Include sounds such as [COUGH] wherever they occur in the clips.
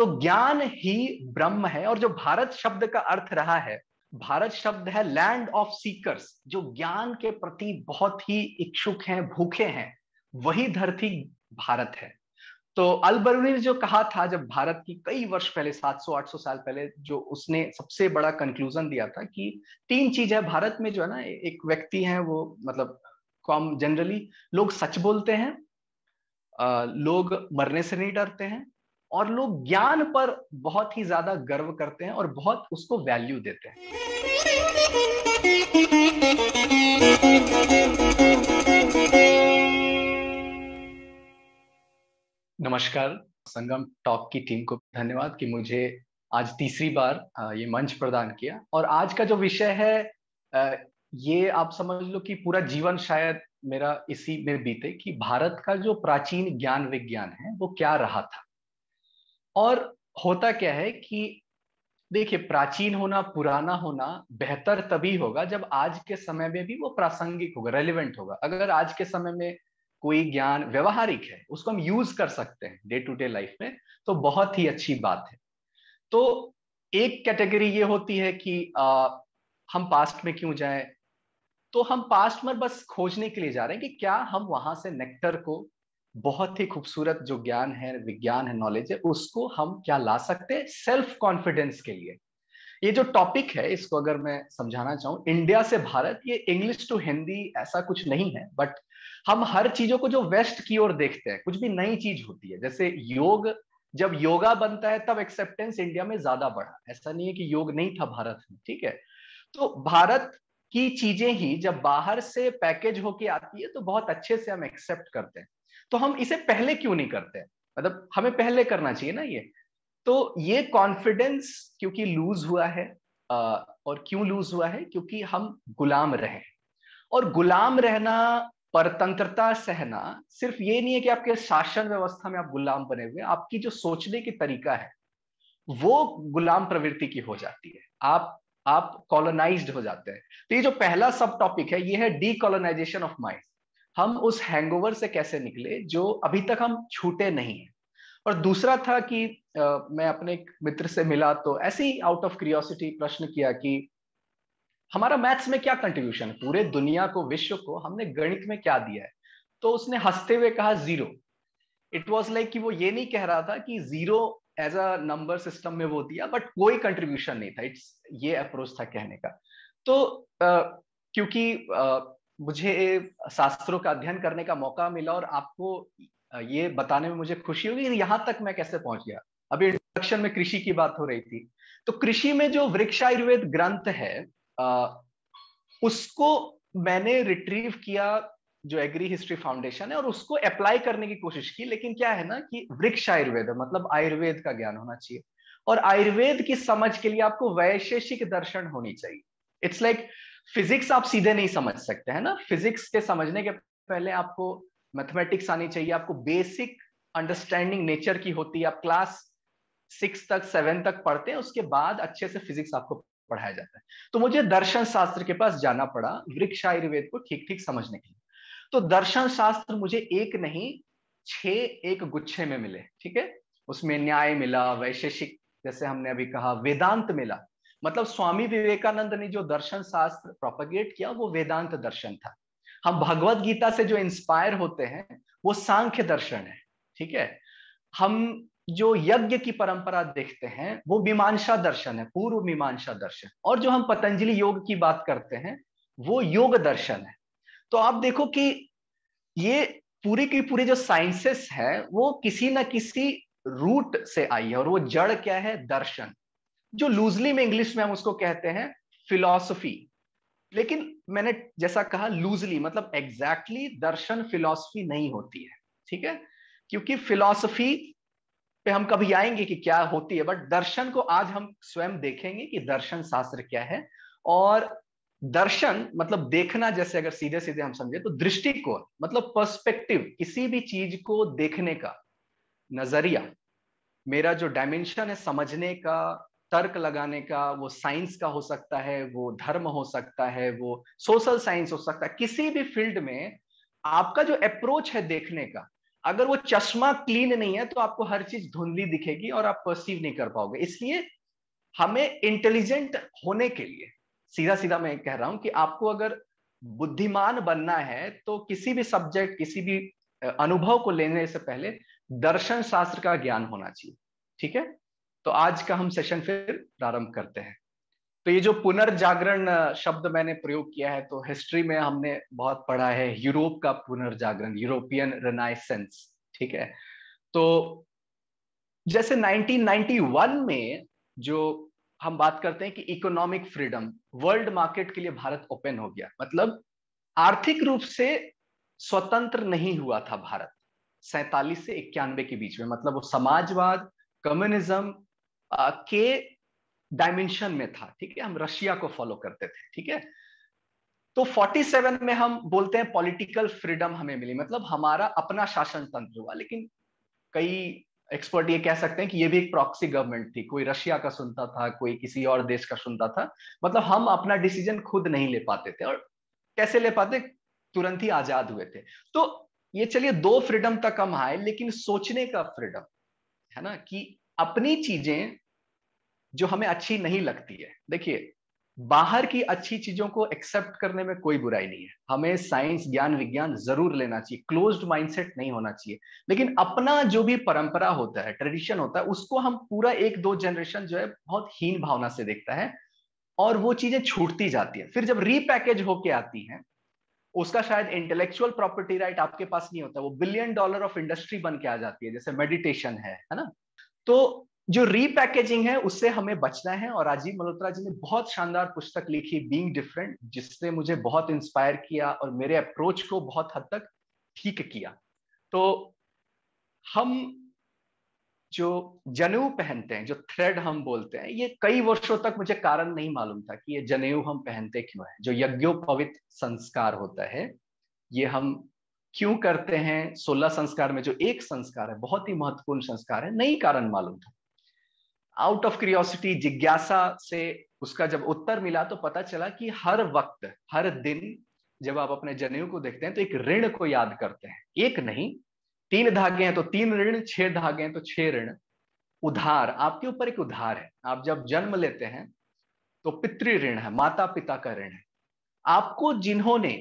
तो ज्ञान ही ब्रह्म है और जो भारत शब्द का अर्थ रहा है भारत शब्द है लैंड ऑफ सीकर्स जो ज्ञान के प्रति बहुत ही इच्छुक हैं भूखे हैं वही धरती भारत है तो ने जो कहा था जब भारत की कई वर्ष पहले 700-800 साल पहले जो उसने सबसे बड़ा कंक्लूजन दिया था कि तीन चीज है भारत में जो है ना एक व्यक्ति है वो मतलब कॉम जनरली लोग सच बोलते हैं लोग मरने से नहीं डरते हैं और लोग ज्ञान पर बहुत ही ज्यादा गर्व करते हैं और बहुत उसको वैल्यू देते हैं नमस्कार संगम टॉक की टीम को धन्यवाद कि मुझे आज तीसरी बार ये मंच प्रदान किया और आज का जो विषय है ये आप समझ लो कि पूरा जीवन शायद मेरा इसी में बीते कि भारत का जो प्राचीन ज्ञान विज्ञान है वो क्या रहा था और होता क्या है कि देखिए प्राचीन होना पुराना होना बेहतर तभी होगा जब आज के समय में भी वो प्रासंगिक होगा रेलिवेंट होगा अगर आज के समय में कोई ज्ञान व्यवहारिक है उसको हम यूज कर सकते हैं डे टू डे लाइफ में तो बहुत ही अच्छी बात है तो एक कैटेगरी ये होती है कि आ, हम पास्ट में क्यों जाएं तो हम पास्ट में बस खोजने के लिए जा रहे हैं कि क्या हम वहां से नेक्टर को बहुत ही खूबसूरत जो ज्ञान है विज्ञान है नॉलेज है उसको हम क्या ला सकते हैं सेल्फ कॉन्फिडेंस के लिए ये जो टॉपिक है इसको अगर मैं समझाना चाहूं इंडिया से भारत ये इंग्लिश टू हिंदी ऐसा कुछ नहीं है बट हम हर चीजों को जो वेस्ट की ओर देखते हैं कुछ भी नई चीज होती है जैसे योग जब योगा बनता है तब एक्सेप्टेंस इंडिया में ज्यादा बढ़ा ऐसा नहीं है कि योग नहीं था भारत में ठीक है तो भारत की चीजें ही जब बाहर से पैकेज होके आती है तो बहुत अच्छे से हम एक्सेप्ट करते हैं तो हम इसे पहले क्यों नहीं करते मतलब हमें पहले करना चाहिए ना ये तो ये कॉन्फिडेंस क्योंकि लूज हुआ है और क्यों लूज हुआ है क्योंकि हम गुलाम रहे और गुलाम रहना परतंत्रता सहना सिर्फ ये नहीं है कि आपके शासन व्यवस्था में आप गुलाम बने हुए आपकी जो सोचने की तरीका है वो गुलाम प्रवृत्ति की हो जाती है आप आप कॉलोनाइज हो जाते हैं तो ये जो पहला सब टॉपिक है ये है डीकोलोनाइजेशन ऑफ माइंड हम उस हैंगओवर से कैसे निकले जो अभी तक हम छूटे नहीं है और दूसरा था कि आ, मैं अपने एक मित्र से मिला तो ऐसे ही आउट ऑफ क्रियोसिटी प्रश्न किया कि हमारा मैथ्स में क्या कंट्रीब्यूशन है पूरे दुनिया को विश्व को हमने गणित में क्या दिया है तो उसने हंसते हुए कहा जीरो इट वॉज लाइक कि वो ये नहीं कह रहा था कि zero as a number system में वो दिया बट कोई कंट्रीब्यूशन नहीं था इट्स ये अप्रोच था कहने का तो आ, क्योंकि आ, मुझे शास्त्रों का अध्ययन करने का मौका मिला और आपको ये बताने में मुझे खुशी होगी यहाँ तक मैं कैसे पहुंच गया अभी इंट्रोडक्शन में कृषि की बात हो रही थी तो कृषि में जो वृक्ष आयुर्वेद ग्रंथ है आ, उसको मैंने रिट्रीव किया जो एग्री हिस्ट्री फाउंडेशन है और उसको अप्लाई करने की कोशिश की लेकिन क्या है ना कि वृक्ष आयुर्वेद मतलब आयुर्वेद का ज्ञान होना चाहिए और आयुर्वेद की समझ के लिए आपको वैशेषिक दर्शन होनी चाहिए इट्स लाइक like, फिजिक्स आप सीधे नहीं समझ सकते है ना फिजिक्स के समझने के पहले आपको मैथमेटिक्स आनी चाहिए आपको बेसिक अंडरस्टैंडिंग नेचर की होती है आप क्लास सिक्स तक सेवन तक पढ़ते हैं उसके बाद अच्छे से फिजिक्स आपको पढ़ाया जाता है तो मुझे दर्शन शास्त्र के पास जाना पड़ा वृक्ष आयुर्वेद को ठीक ठीक समझने के लिए तो दर्शन शास्त्र मुझे एक नहीं छह एक गुच्छे में मिले ठीक है उसमें न्याय मिला वैशेषिक जैसे हमने अभी कहा वेदांत मिला मतलब स्वामी विवेकानंद ने जो दर्शन शास्त्र प्रोपगेट किया वो वेदांत दर्शन था हम भगवत गीता से जो इंस्पायर होते हैं वो सांख्य दर्शन है ठीक है हम जो यज्ञ की परंपरा देखते हैं वो मीमांसा दर्शन है पूर्व मीमांसा दर्शन और जो हम पतंजलि योग की बात करते हैं वो योग दर्शन है तो आप देखो कि ये पूरी की पूरी जो साइंसेस है वो किसी ना किसी रूट से आई है और वो जड़ क्या है दर्शन जो लूजली में इंग्लिश में हम उसको कहते हैं फिलॉसफी लेकिन मैंने जैसा कहा लूजली मतलब एग्जैक्टली exactly दर्शन फिलॉसफी नहीं होती है ठीक है क्योंकि फिलॉसफी पे हम कभी आएंगे कि क्या होती है बट दर्शन को आज हम स्वयं देखेंगे कि दर्शन शास्त्र क्या है और दर्शन मतलब देखना जैसे अगर सीधे सीधे हम समझे तो दृष्टिकोण मतलब पर्सपेक्टिव किसी भी चीज को देखने का नजरिया मेरा जो डायमेंशन है समझने का तर्क लगाने का वो साइंस का हो सकता है वो धर्म हो सकता है वो सोशल साइंस हो सकता है किसी भी फील्ड में आपका जो अप्रोच है देखने का अगर वो चश्मा क्लीन नहीं है तो आपको हर चीज धुंधली दिखेगी और आप परसीव नहीं कर पाओगे इसलिए हमें इंटेलिजेंट होने के लिए सीधा सीधा मैं कह रहा हूं कि आपको अगर बुद्धिमान बनना है तो किसी भी सब्जेक्ट किसी भी अनुभव को लेने से पहले दर्शन शास्त्र का ज्ञान होना चाहिए ठीक है तो आज का हम सेशन फिर प्रारंभ करते हैं तो ये जो पुनर्जागरण शब्द मैंने प्रयोग किया है तो हिस्ट्री में हमने बहुत पढ़ा है यूरोप का पुनर्जागरण यूरोपियन रेनाइसेंस ठीक है तो जैसे 1991 में जो हम बात करते हैं कि इकोनॉमिक फ्रीडम वर्ल्ड मार्केट के लिए भारत ओपन हो गया मतलब आर्थिक रूप से स्वतंत्र नहीं हुआ था भारत सैतालीस से इक्यानवे के बीच में मतलब वो समाजवाद कम्युनिज्म के डायमेंशन में था ठीक है हम रशिया को फॉलो करते थे ठीक है तो 47 में हम बोलते हैं पॉलिटिकल फ्रीडम हमें मिली मतलब हमारा अपना शासन तंत्र हुआ लेकिन कई एक्सपर्ट ये कह सकते हैं कि ये भी एक प्रॉक्सी गवर्नमेंट थी कोई रशिया का सुनता था कोई किसी और देश का सुनता था मतलब हम अपना डिसीजन खुद नहीं ले पाते थे और कैसे ले पाते तुरंत ही आजाद हुए थे तो ये चलिए दो फ्रीडम तक हम आए लेकिन सोचने का फ्रीडम है ना कि अपनी चीजें जो हमें अच्छी नहीं लगती है देखिए बाहर की अच्छी चीजों को एक्सेप्ट करने में कोई बुराई नहीं है हमें साइंस ज्ञान विज्ञान जरूर लेना चाहिए क्लोज्ड माइंडसेट नहीं होना चाहिए लेकिन अपना जो भी परंपरा होता है ट्रेडिशन होता है उसको हम पूरा एक दो जनरेशन जो है बहुत हीन भावना से देखता है और वो चीजें छूटती जाती है फिर जब रीपैकेज होके आती है उसका शायद इंटेलेक्चुअल प्रॉपर्टी राइट आपके पास नहीं होता वो बिलियन डॉलर ऑफ इंडस्ट्री बन के आ जाती है जैसे मेडिटेशन है है ना तो जो रीपैकेजिंग है उससे हमें बचना है और राजीव मल्होत्रा जी ने बहुत शानदार पुस्तक लिखी बीइंग डिफरेंट जिसने मुझे बहुत इंस्पायर किया और मेरे अप्रोच को बहुत हद तक ठीक किया तो हम जो जनेऊ पहनते हैं जो थ्रेड हम बोलते हैं ये कई वर्षों तक मुझे कारण नहीं मालूम था कि ये जनेऊ हम पहनते क्यों है जो यज्ञोपवित संस्कार होता है ये हम क्यों करते हैं सोलह संस्कार में जो एक संस्कार है बहुत ही महत्वपूर्ण संस्कार है नहीं कारण मालूम था आउट ऑफ क्रियोसिटी जिज्ञासा से उसका जब उत्तर मिला तो पता चला कि हर वक्त हर दिन जब आप अपने जनेऊ को देखते हैं तो एक ऋण को याद करते हैं एक नहीं तीन धागे हैं तो तीन ऋण छह धागे हैं तो छह ऋण उधार आपके ऊपर एक उधार है आप जब जन्म लेते हैं तो पितृ ऋण है माता पिता का ऋण है आपको जिन्होंने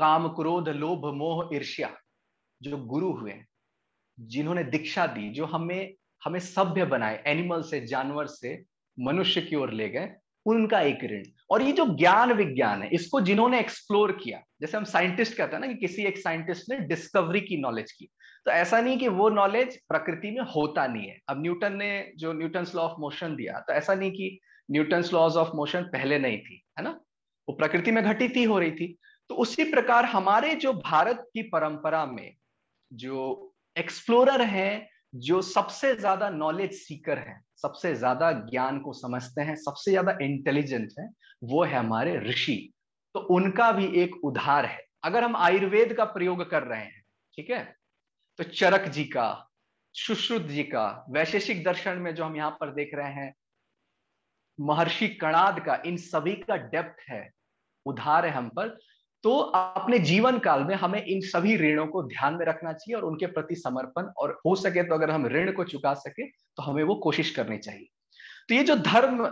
काम क्रोध लोभ मोह ईर्ष्या जो गुरु हुए जिन्होंने दीक्षा दी जो हमें हमें सभ्य बनाए एनिमल से जानवर से मनुष्य की ओर ले गए उनका एक ऋण और ये जो ज्ञान विज्ञान है इसको जिन्होंने एक्सप्लोर किया जैसे हम साइंटिस्ट कहते हैं ना कि किसी एक साइंटिस्ट ने डिस्कवरी की नॉलेज की तो ऐसा नहीं कि वो नॉलेज प्रकृति में होता नहीं है अब न्यूटन ने जो न्यूटन लॉ ऑफ मोशन दिया तो ऐसा नहीं कि न्यूटन लॉज ऑफ मोशन पहले नहीं थी है ना वो प्रकृति में घटित ही हो रही थी तो उसी प्रकार हमारे जो भारत की परंपरा में जो एक्सप्लोरर हैं जो सबसे ज्यादा नॉलेज सीकर है सबसे ज्यादा ज्ञान को समझते हैं सबसे ज्यादा इंटेलिजेंट है वो है हमारे ऋषि तो उनका भी एक उधार है अगर हम आयुर्वेद का प्रयोग कर रहे हैं ठीक है तो चरक जी का सुश्रुत जी का वैशेषिक दर्शन में जो हम यहां पर देख रहे हैं महर्षि कणाद का इन सभी का डेप्थ है उधार है हम पर तो अपने जीवन काल में हमें इन सभी ऋणों को ध्यान में रखना चाहिए और उनके प्रति समर्पण और हो सके तो अगर हम ऋण को चुका सके तो हमें वो कोशिश करनी चाहिए तो ये जो धर्म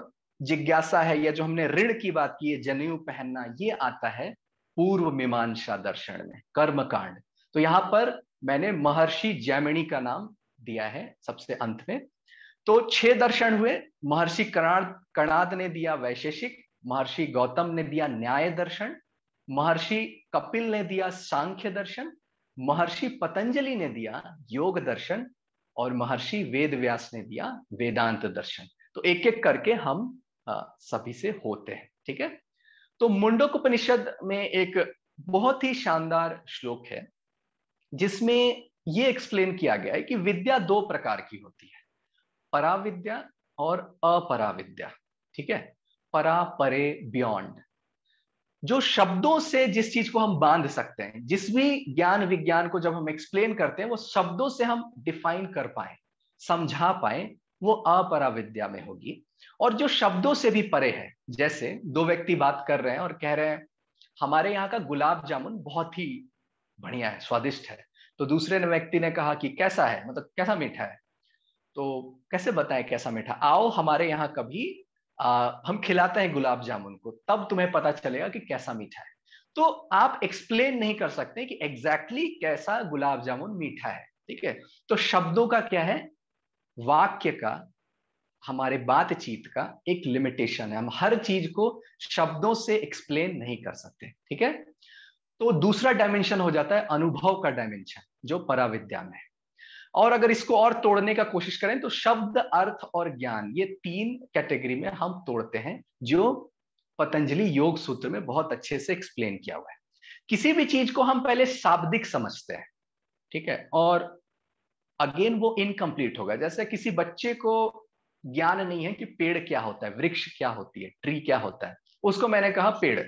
जिज्ञासा है या जो हमने ऋण की बात की है जनेऊ पहनना ये आता है पूर्व मीमांसा दर्शन में कर्म कांड तो यहाँ पर मैंने महर्षि जैमिणी का नाम दिया है सबसे अंत में तो छह दर्शन हुए महर्षि कर्णाद कर्णाद ने दिया वैशेषिक महर्षि गौतम ने दिया न्याय दर्शन महर्षि कपिल ने दिया सांख्य दर्शन महर्षि पतंजलि ने दिया योग दर्शन और महर्षि वेद व्यास ने दिया वेदांत दर्शन तो एक एक करके हम सभी से होते हैं ठीक है तो मुंडोपनिषद में एक बहुत ही शानदार श्लोक है जिसमें ये एक्सप्लेन किया गया है कि विद्या दो प्रकार की होती है पराविद्या और अपराविद्या ठीक है परा परे बियॉन्ड जो शब्दों से जिस चीज को हम बांध सकते हैं जिस भी ज्ञान विज्ञान को जब हम एक्सप्लेन करते हैं वो शब्दों से हम डिफाइन कर पाए समझा पाए वो अपरा विद्या में होगी और जो शब्दों से भी परे है जैसे दो व्यक्ति बात कर रहे हैं और कह रहे हैं हमारे यहाँ का गुलाब जामुन बहुत ही बढ़िया है स्वादिष्ट है तो दूसरे व्यक्ति ने कहा कि कैसा है मतलब कैसा मीठा है तो कैसे बताएं कैसा मीठा आओ हमारे यहाँ कभी आ, हम खिलाते हैं गुलाब जामुन को तब तुम्हें पता चलेगा कि कैसा मीठा है तो आप एक्सप्लेन नहीं कर सकते कि एग्जैक्टली exactly कैसा गुलाब जामुन मीठा है ठीक है तो शब्दों का क्या है वाक्य का हमारे बातचीत का एक लिमिटेशन है हम हर चीज को शब्दों से एक्सप्लेन नहीं कर सकते ठीक है तो दूसरा डायमेंशन हो जाता है अनुभव का डायमेंशन जो पराविद्या में है और अगर इसको और तोड़ने का कोशिश करें तो शब्द अर्थ और ज्ञान ये तीन कैटेगरी में हम तोड़ते हैं जो पतंजलि योग सूत्र में बहुत अच्छे से एक्सप्लेन किया हुआ है किसी भी चीज को हम पहले शाब्दिक समझते हैं ठीक है और अगेन वो इनकम्प्लीट होगा जैसे किसी बच्चे को ज्ञान नहीं है कि पेड़ क्या होता है वृक्ष क्या होती है ट्री क्या होता है उसको मैंने कहा पेड़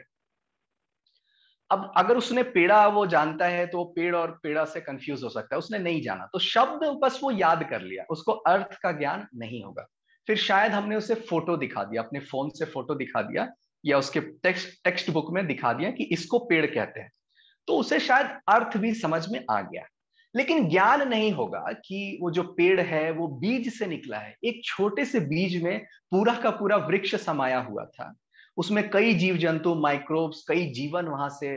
अब अगर उसने पेड़ा वो जानता है तो वो पेड़ और पेड़ा से कंफ्यूज हो सकता है उसने नहीं जाना तो शब्द बस वो याद कर लिया उसको अर्थ का ज्ञान नहीं होगा फिर शायद हमने उसे फोटो दिखा दिया अपने फोन से फोटो दिखा दिया या उसके टेक्स्ट टेक्स्ट बुक में दिखा दिया कि इसको पेड़ कहते हैं तो उसे शायद अर्थ भी समझ में आ गया लेकिन ज्ञान नहीं होगा कि वो जो पेड़ है वो बीज से निकला है एक छोटे से बीज में पूरा का पूरा वृक्ष समाया हुआ था उसमें कई जीव जंतु माइक्रोब्स कई जीवन वहां से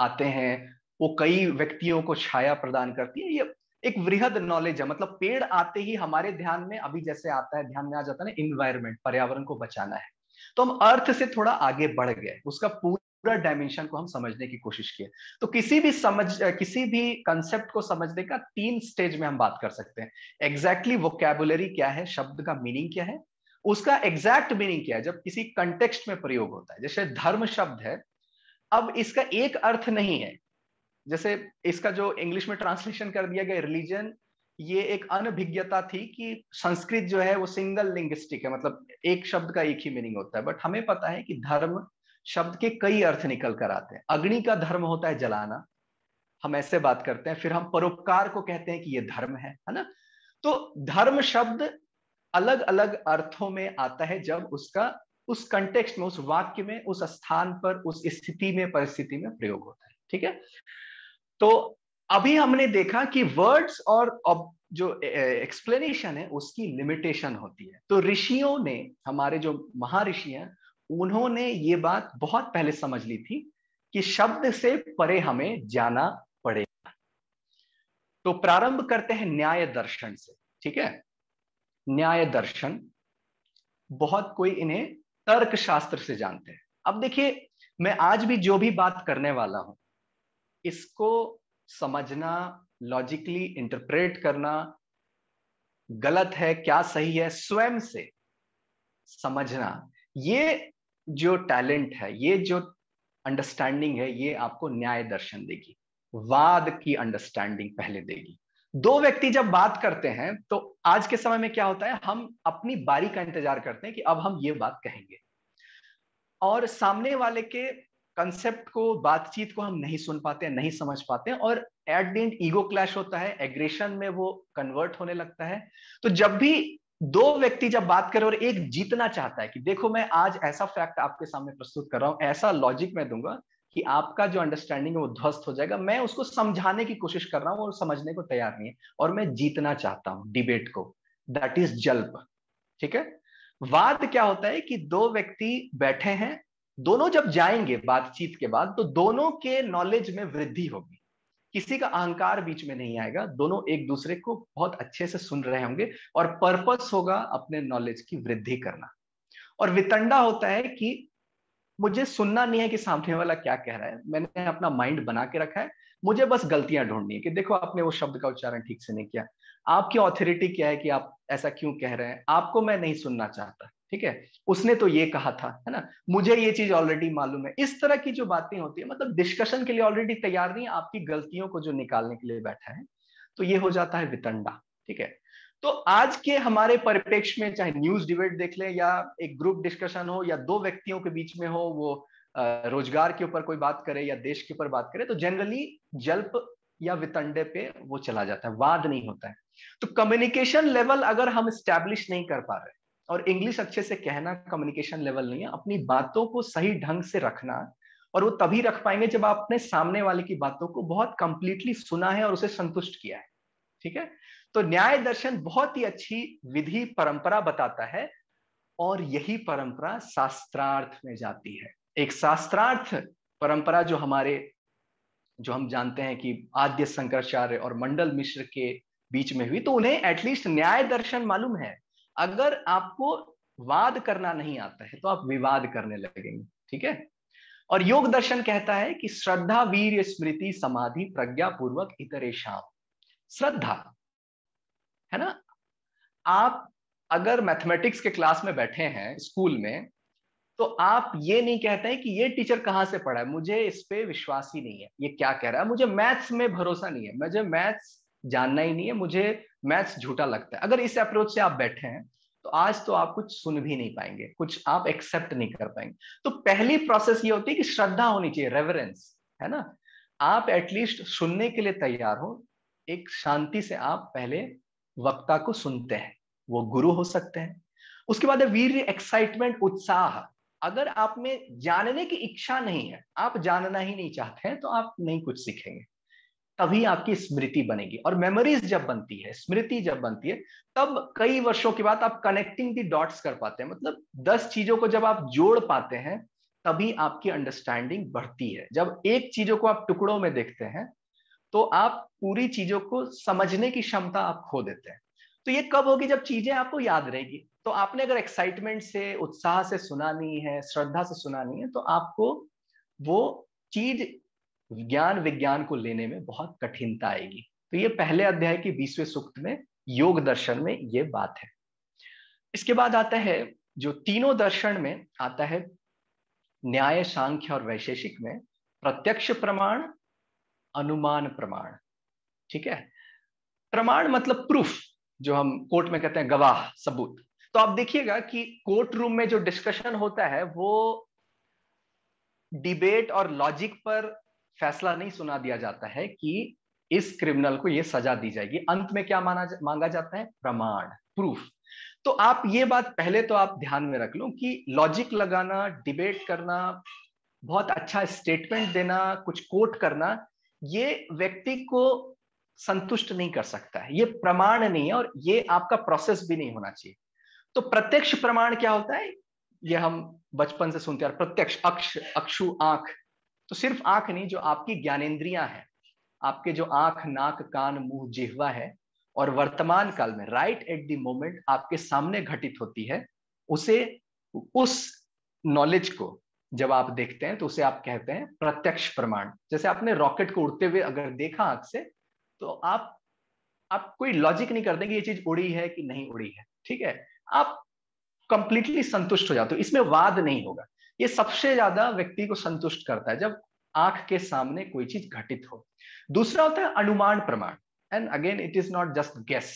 आते हैं वो कई व्यक्तियों को छाया प्रदान करती है ये एक वृहद नॉलेज है मतलब पेड़ आते ही हमारे ध्यान में अभी जैसे आता है ध्यान में आ जाता है ना इन्वायरमेंट पर्यावरण को बचाना है तो हम अर्थ से थोड़ा आगे बढ़ गए उसका पूरा डायमेंशन को हम समझने की कोशिश किए तो किसी भी समझ किसी भी कंसेप्ट को समझने का तीन स्टेज में हम बात कर सकते हैं एग्जैक्टली exactly वोकेबुलरी क्या है शब्द का मीनिंग क्या है उसका एग्जैक्ट मीनिंग क्या है जब किसी कंटेक्स्ट में प्रयोग होता है जैसे धर्म शब्द है अब इसका एक अर्थ नहीं है जैसे इसका जो इंग्लिश में ट्रांसलेशन कर दिया गया रिलीजन ये एक अनभिज्ञता थी कि संस्कृत जो है वो सिंगल लिंग्विस्टिक है मतलब एक शब्द का एक ही मीनिंग होता है बट हमें पता है कि धर्म शब्द के कई अर्थ निकल कर आते हैं अग्नि का धर्म होता है जलाना हम ऐसे बात करते हैं फिर हम परोपकार को कहते हैं कि ये धर्म है है ना तो धर्म शब्द अलग अलग अर्थों में आता है जब उसका उस कंटेक्स्ट में उस वाक्य में उस स्थान पर उस स्थिति में परिस्थिति में प्रयोग होता है ठीक है तो अभी हमने देखा कि वर्ड्स और जो एक्सप्लेनेशन है उसकी लिमिटेशन होती है तो ऋषियों ने हमारे जो महारिषि हैं उन्होंने ये बात बहुत पहले समझ ली थी कि शब्द से परे हमें जाना पड़ेगा तो प्रारंभ करते हैं न्याय दर्शन से ठीक है न्याय दर्शन बहुत कोई इन्हें तर्क शास्त्र से जानते हैं अब देखिए मैं आज भी जो भी बात करने वाला हूं इसको समझना लॉजिकली इंटरप्रेट करना गलत है क्या सही है स्वयं से समझना ये जो टैलेंट है ये जो अंडरस्टैंडिंग है ये आपको न्याय दर्शन देगी वाद की अंडरस्टैंडिंग पहले देगी दो व्यक्ति जब बात करते हैं तो आज के समय में क्या होता है हम अपनी बारी का इंतजार करते हैं कि अब हम ये बात कहेंगे और सामने वाले के कंसेप्ट को बातचीत को हम नहीं सुन पाते हैं नहीं समझ पाते हैं और at the end ego clash होता है एग्रेशन में वो कन्वर्ट होने लगता है तो जब भी दो व्यक्ति जब बात करें और एक जीतना चाहता है कि देखो मैं आज ऐसा फैक्ट आपके सामने प्रस्तुत कर रहा हूं ऐसा लॉजिक मैं दूंगा कि आपका जो अंडरस्टैंडिंग है वो ध्वस्त हो जाएगा मैं उसको समझाने की कोशिश कर रहा हूँ और समझने को तैयार नहीं है और मैं जीतना चाहता हूं डिबेट को दैट इज जल्प ठीक है वाद क्या होता है कि दो व्यक्ति बैठे हैं दोनों जब जाएंगे बातचीत के बाद तो दोनों के नॉलेज में वृद्धि होगी किसी का अहंकार बीच में नहीं आएगा दोनों एक दूसरे को बहुत अच्छे से सुन रहे होंगे और पर्पस होगा अपने नॉलेज की वृद्धि करना और वितंडा होता है कि मुझे सुनना नहीं है कि सामने वाला क्या कह रहा है मैंने अपना माइंड बना के रखा है मुझे बस गलतियां ढूंढनी है कि देखो आपने वो शब्द का उच्चारण ठीक से नहीं किया आपकी ऑथोरिटी क्या है कि आप ऐसा क्यों कह रहे हैं आपको मैं नहीं सुनना चाहता ठीक है उसने तो ये कहा था है ना मुझे ये चीज ऑलरेडी मालूम है इस तरह की जो बातें होती है मतलब डिस्कशन के लिए ऑलरेडी तैयार नहीं आपकी गलतियों को जो निकालने के लिए बैठा है तो ये हो जाता है वितंडा ठीक है तो आज के हमारे परिपेक्ष में चाहे न्यूज डिबेट देख लें या एक ग्रुप डिस्कशन हो या दो व्यक्तियों के बीच में हो वो रोजगार के ऊपर कोई बात करे या देश के ऊपर बात करे तो जनरली जल्प या वितंडे पे वो चला जाता है वाद नहीं होता है तो कम्युनिकेशन लेवल अगर हम स्टैब्लिश नहीं कर पा रहे और इंग्लिश अच्छे से कहना कम्युनिकेशन लेवल नहीं है अपनी बातों को सही ढंग से रखना और वो तभी रख पाएंगे जब आपने सामने वाले की बातों को बहुत कंप्लीटली सुना है और उसे संतुष्ट किया है ठीक है तो न्याय दर्शन बहुत ही अच्छी विधि परंपरा बताता है और यही परंपरा शास्त्रार्थ में जाती है एक शास्त्रार्थ परंपरा जो हमारे जो हम जानते हैं कि आद्य शंकराचार्य और मंडल मिश्र के बीच में हुई तो उन्हें एटलीस्ट न्याय दर्शन मालूम है अगर आपको वाद करना नहीं आता है तो आप विवाद करने लगेंगे ठीक है और योग दर्शन कहता है कि श्रद्धा वीर स्मृति समाधि प्रज्ञा पूर्वक इतरे श्रद्धा है ना आप अगर मैथमेटिक्स के क्लास में बैठे हैं स्कूल में तो आप ये नहीं कहते हैं कि ये टीचर कहां से पढ़ा है मुझे इस पे विश्वास ही नहीं है ये क्या कह रहा है मुझे मैथ्स में भरोसा नहीं है मुझे मैथ्स जानना ही नहीं है मुझे मैथ्स झूठा लगता है अगर इस अप्रोच से आप बैठे हैं तो आज तो आप कुछ सुन भी नहीं पाएंगे कुछ आप एक्सेप्ट नहीं कर पाएंगे तो पहली प्रोसेस ये होती है कि श्रद्धा होनी चाहिए रेवरेंस है ना आप एटलीस्ट सुनने के लिए तैयार हो एक शांति से आप पहले वक्ता को सुनते हैं वो गुरु हो सकते हैं उसके बाद है वीर एक्साइटमेंट उत्साह अगर आप में जानने की इच्छा नहीं है आप जानना ही नहीं चाहते हैं तो आप नहीं कुछ सीखेंगे तभी आपकी स्मृति बनेगी और मेमोरीज जब बनती है स्मृति जब बनती है तब कई वर्षों के बाद आप कनेक्टिंग दी डॉट्स कर पाते हैं मतलब दस चीजों को जब आप जोड़ पाते हैं तभी आपकी अंडरस्टैंडिंग बढ़ती है जब एक चीजों को आप टुकड़ों में देखते हैं तो आप पूरी चीजों को समझने की क्षमता आप खो देते हैं तो ये कब होगी जब चीजें आपको याद रहेगी तो आपने अगर एक्साइटमेंट से उत्साह से सुनानी है श्रद्धा से सुनानी है तो आपको वो चीज ज्ञान विज्ञान को लेने में बहुत कठिनता आएगी तो ये पहले अध्याय की बीसवें सूक्त में योग दर्शन में ये बात है इसके बाद आता है जो तीनों दर्शन में आता है न्याय सांख्य और वैशेषिक में प्रत्यक्ष प्रमाण अनुमान प्रमाण ठीक है प्रमाण मतलब प्रूफ जो हम कोर्ट में कहते हैं गवाह सबूत तो आप देखिएगा कि कोर्ट रूम में जो डिस्कशन होता है वो डिबेट और लॉजिक पर फैसला नहीं सुना दिया जाता है कि इस क्रिमिनल को ये सजा दी जाएगी अंत में क्या माना जा, मांगा जाता है प्रमाण प्रूफ तो आप ये बात पहले तो आप ध्यान में रख लो कि लॉजिक लगाना डिबेट करना बहुत अच्छा स्टेटमेंट देना कुछ कोट करना ये व्यक्ति को संतुष्ट नहीं कर सकता है ये प्रमाण नहीं है और ये आपका प्रोसेस भी नहीं होना चाहिए तो प्रत्यक्ष प्रमाण क्या होता है ये हम बचपन से सुनते हैं प्रत्यक्ष अक्ष अक्षु आंख तो सिर्फ आंख नहीं जो आपकी ज्ञानेन्द्रियां हैं आपके जो आंख नाक कान मुंह जिहवा है और वर्तमान काल में राइट एट द मोमेंट आपके सामने घटित होती है उसे उस नॉलेज को जब आप देखते हैं तो उसे आप कहते हैं प्रत्यक्ष प्रमाण जैसे आपने रॉकेट को उड़ते हुए अगर देखा आंख से तो आप आप कोई लॉजिक नहीं करते कि ये चीज उड़ी है कि नहीं उड़ी है ठीक है आप कंप्लीटली संतुष्ट हो जाते हो इसमें वाद नहीं होगा ये सबसे ज्यादा व्यक्ति को संतुष्ट करता है जब आंख के सामने कोई चीज घटित हो दूसरा होता है अनुमान प्रमाण and again it is not just guess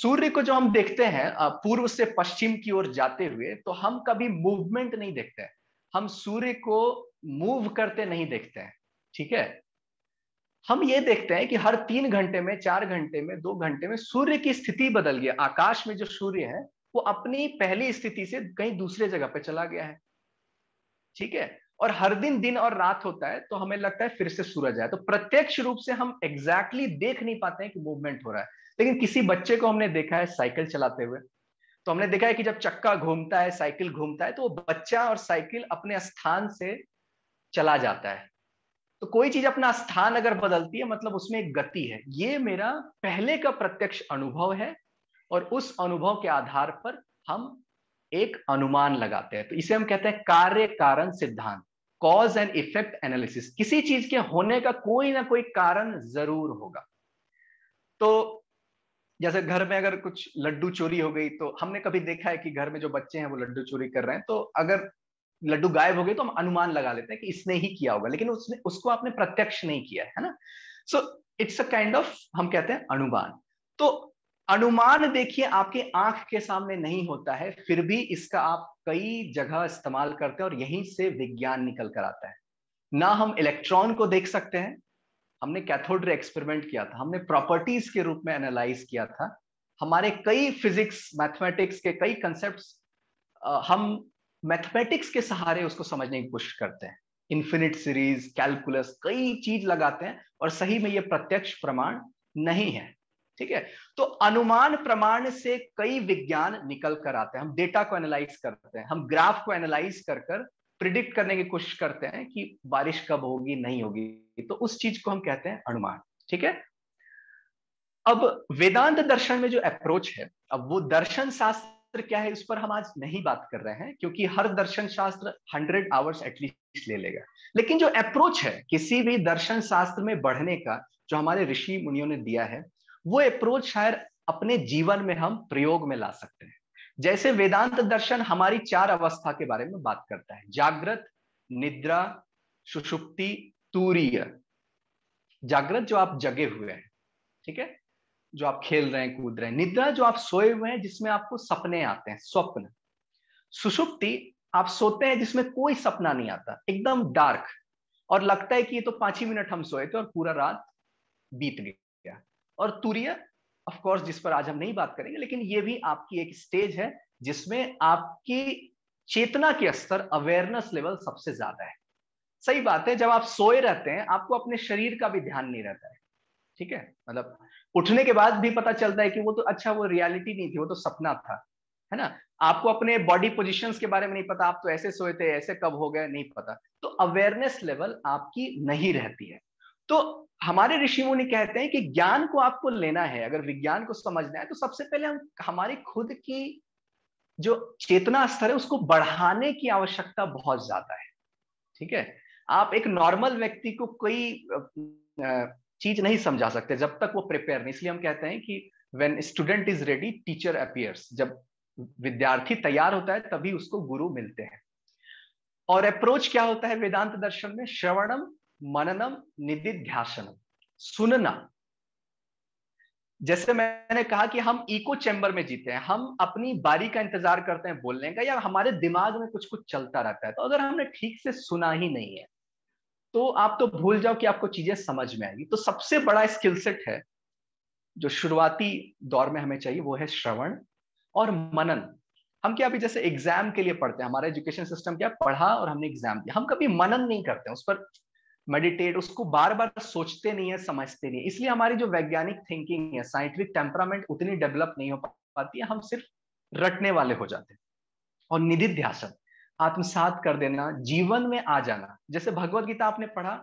सूर्य को जो हम देखते हैं पूर्व से पश्चिम की ओर जाते हुए तो हम कभी मूवमेंट नहीं देखते हैं हम सूर्य को मूव करते नहीं देखते हैं ठीक है हम ये देखते हैं कि हर तीन घंटे में चार घंटे में दो घंटे में सूर्य की स्थिति बदल गया आकाश में जो सूर्य है वो अपनी पहली स्थिति से कहीं दूसरे जगह पर चला गया है ठीक है और हर दिन दिन और रात होता है तो हमें लगता है फिर से सूरज आया तो प्रत्यक्ष रूप से हम एग्जैक्टली exactly देख नहीं पाते हैं कि मूवमेंट हो रहा है लेकिन किसी बच्चे को हमने देखा है साइकिल चलाते हुए तो हमने देखा है कि जब चक्का घूमता है साइकिल घूमता है तो वो बच्चा और साइकिल अपने स्थान से चला जाता है तो कोई चीज अपना स्थान अगर बदलती है मतलब उसमें एक गति है ये मेरा पहले का प्रत्यक्ष अनुभव है और उस अनुभव के आधार पर हम एक अनुमान लगाते हैं तो इसे हम कहते हैं कार्य कारण सिद्धांत कॉज एंड इफेक्ट एनालिसिस किसी चीज के होने का कोई ना कोई कारण जरूर होगा तो जैसे घर में अगर कुछ लड्डू चोरी हो गई तो हमने कभी देखा है कि घर में जो बच्चे हैं वो लड्डू चोरी कर रहे हैं तो अगर लड्डू गायब हो गए तो हम अनुमान लगा लेते हैं कि इसने ही किया होगा लेकिन उसने उसको आपने प्रत्यक्ष नहीं किया है ना so it's a kind of हम कहते हैं अनुमान तो अनुमान देखिए आपके आंख के सामने नहीं होता है फिर भी इसका आप कई जगह इस्तेमाल करते हैं और यहीं से विज्ञान निकल कर आता है ना हम इलेक्ट्रॉन को देख सकते हैं हमने कैथोड एक्सपेरिमेंट किया था हमने प्रॉपर्टीज के रूप में एनालाइज किया था हमारे कई फिजिक्स मैथमेटिक्स के कई कंसेप्ट हम मैथमेटिक्स के सहारे उसको समझने की कोशिश करते हैं इन्फिनिट सीरीज कैलकुलस कई चीज लगाते हैं और सही में ये प्रत्यक्ष प्रमाण नहीं है ठीक है तो अनुमान प्रमाण से कई विज्ञान निकल कर आते हैं हम डेटा को एनालाइज करते हैं हम ग्राफ को एनालाइज कर कर प्रिडिक्ट करने की कोशिश करते हैं कि बारिश कब होगी नहीं होगी तो उस चीज को हम कहते हैं अनुमान ठीक है अब वेदांत दर्शन में जो अप्रोच है अब वो दर्शन शास्त्र क्या है उस पर हम आज नहीं बात कर रहे हैं क्योंकि हर दर्शन शास्त्र हंड्रेड आवर्स एटलीस्ट ले लेगा लेकिन जो अप्रोच है किसी भी दर्शन शास्त्र में बढ़ने का जो हमारे ऋषि मुनियों ने दिया है वो अप्रोच शायद अपने जीवन में हम प्रयोग में ला सकते हैं जैसे वेदांत दर्शन हमारी चार अवस्था के बारे में बात करता है जागृत निद्रा सुषुप्ति तूर्य जागृत जो आप जगे हुए हैं ठीक है जो आप खेल रहे हैं कूद रहे हैं निद्रा जो आप सोए हुए हैं जिसमें आपको सपने आते हैं स्वप्न सुषुप्ति आप सोते हैं जिसमें कोई सपना नहीं आता एकदम डार्क और लगता है कि ये तो पांच ही मिनट हम सोए थे और पूरा रात बीत गया और तूर्य ऑफ कोर्स जिस पर आज हम नहीं बात करेंगे लेकिन ये भी आपकी एक स्टेज है जिसमें आपकी चेतना के स्तर अवेयरनेस लेवल सबसे ज्यादा है सही बात है जब आप सोए रहते हैं आपको अपने शरीर का भी ध्यान नहीं रहता है ठीक है मतलब उठने के बाद भी पता चलता है कि वो तो अच्छा वो रियलिटी नहीं थी वो तो सपना था है ना आपको अपने बॉडी पोजिशन के बारे में नहीं पता आप तो ऐसे सोए थे ऐसे कब हो गए नहीं पता तो अवेयरनेस लेवल आपकी नहीं रहती है तो हमारे ऋषि मुनि कहते हैं कि ज्ञान को आपको लेना है अगर विज्ञान को समझना है तो सबसे पहले हम हमारी खुद की जो चेतना स्तर है उसको बढ़ाने की आवश्यकता बहुत ज्यादा है ठीक है आप एक नॉर्मल व्यक्ति को कोई चीज नहीं समझा सकते जब तक वो प्रिपेयर नहीं इसलिए हम कहते हैं कि when student is ready teacher appears जब विद्यार्थी तैयार होता है तभी उसको गुरु मिलते हैं और अप्रोच क्या होता है वेदांत दर्शन में श्रवणम मननम निधिध्यासनम सुनना जैसे मैंने कहा कि हम इको चैम्बर में जीते हैं हम अपनी बारी का इंतजार करते हैं बोलने का या हमारे दिमाग में कुछ कुछ चलता रहता है तो अगर हमने ठीक से सुना ही नहीं है तो आप तो भूल जाओ कि आपको चीजें समझ में आएगी तो सबसे बड़ा स्किल सेट है जो शुरुआती दौर में हमें चाहिए वो है श्रवण और मनन हम क्या अभी जैसे एग्जाम के लिए पढ़ते हैं हमारा एजुकेशन सिस्टम क्या पढ़ा और हमने एग्जाम दिया हम कभी मनन नहीं करते उस पर मेडिटेट उसको बार बार सोचते नहीं है समझते नहीं है इसलिए हमारी जो वैज्ञानिक थिंकिंग है साइंटिफिक टेम्परामेंट उतनी डेवलप नहीं हो पाती है हम सिर्फ रटने वाले हो जाते हैं और निधि ध्यास आत्मसात कर देना जीवन में आ जाना जैसे भगवत गीता आपने पढ़ा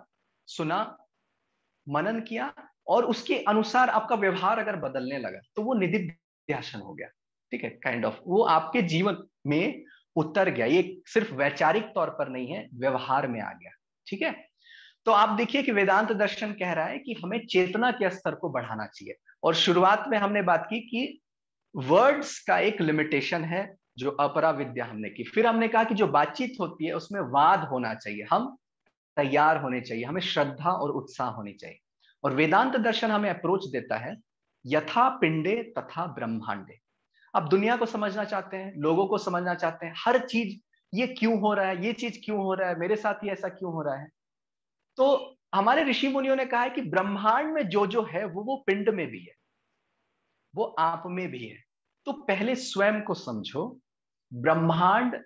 सुना मनन किया और उसके अनुसार आपका व्यवहार अगर बदलने लगा तो वो निधि ध्यासन हो गया ठीक है काइंड ऑफ वो आपके जीवन में उतर गया ये सिर्फ वैचारिक तौर पर नहीं है व्यवहार में आ गया ठीक है तो आप देखिए कि वेदांत दर्शन कह रहा है कि हमें चेतना के स्तर को बढ़ाना चाहिए और शुरुआत में हमने बात की कि वर्ड्स का एक लिमिटेशन है जो अपरा विद्या हमने की फिर हमने कहा कि जो बातचीत होती है उसमें वाद होना चाहिए हम तैयार होने चाहिए हमें श्रद्धा और उत्साह होनी चाहिए और वेदांत दर्शन हमें अप्रोच देता है यथा पिंडे तथा ब्रह्मांडे आप दुनिया को समझना चाहते हैं लोगों को समझना चाहते हैं हर चीज ये क्यों हो रहा है ये चीज क्यों हो रहा है मेरे साथ ही ऐसा क्यों हो रहा है तो हमारे ऋषि मुनियों ने कहा है कि ब्रह्मांड में जो जो है वो वो पिंड में भी है वो आप में भी है तो पहले स्वयं को समझो ब्रह्मांड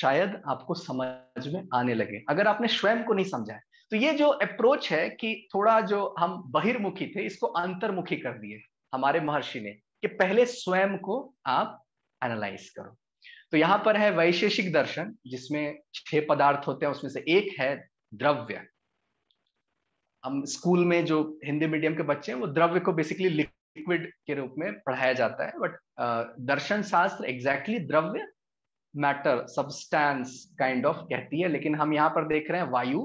शायद आपको समझ में आने लगे अगर आपने स्वयं को नहीं समझा है तो ये जो अप्रोच है कि थोड़ा जो हम बहिर्मुखी थे इसको अंतर्मुखी कर दिए हमारे महर्षि ने कि पहले स्वयं को आप एनालाइज करो तो यहां पर है वैशेषिक दर्शन जिसमें छह पदार्थ होते हैं उसमें से एक है द्रव्य हम स्कूल में जो हिंदी मीडियम के बच्चे हैं वो द्रव्य को बेसिकली लिक्विड के रूप में पढ़ाया जाता है बट दर्शन शास्त्र एग्जैक्टली द्रव्य मैटर सबस्टैंस काइंड ऑफ कहती है लेकिन हम यहाँ पर देख रहे हैं वायु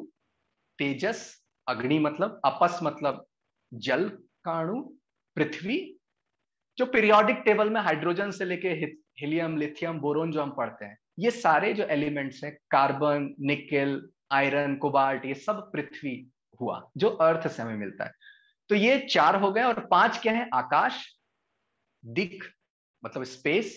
तेजस अग्नि मतलब अपस मतलब जल काणु पृथ्वी जो पीरियोडिक टेबल में हाइड्रोजन से लेके हीलियम लिथियम बोरोन जो हम पढ़ते हैं ये सारे जो एलिमेंट्स हैं कार्बन निकेल आयरन कोबाल्ट ये सब पृथ्वी हुआ जो अर्थ से हमें मिलता है तो ये चार हो गए और पांच क्या है आकाश दिख मतलब स्पेस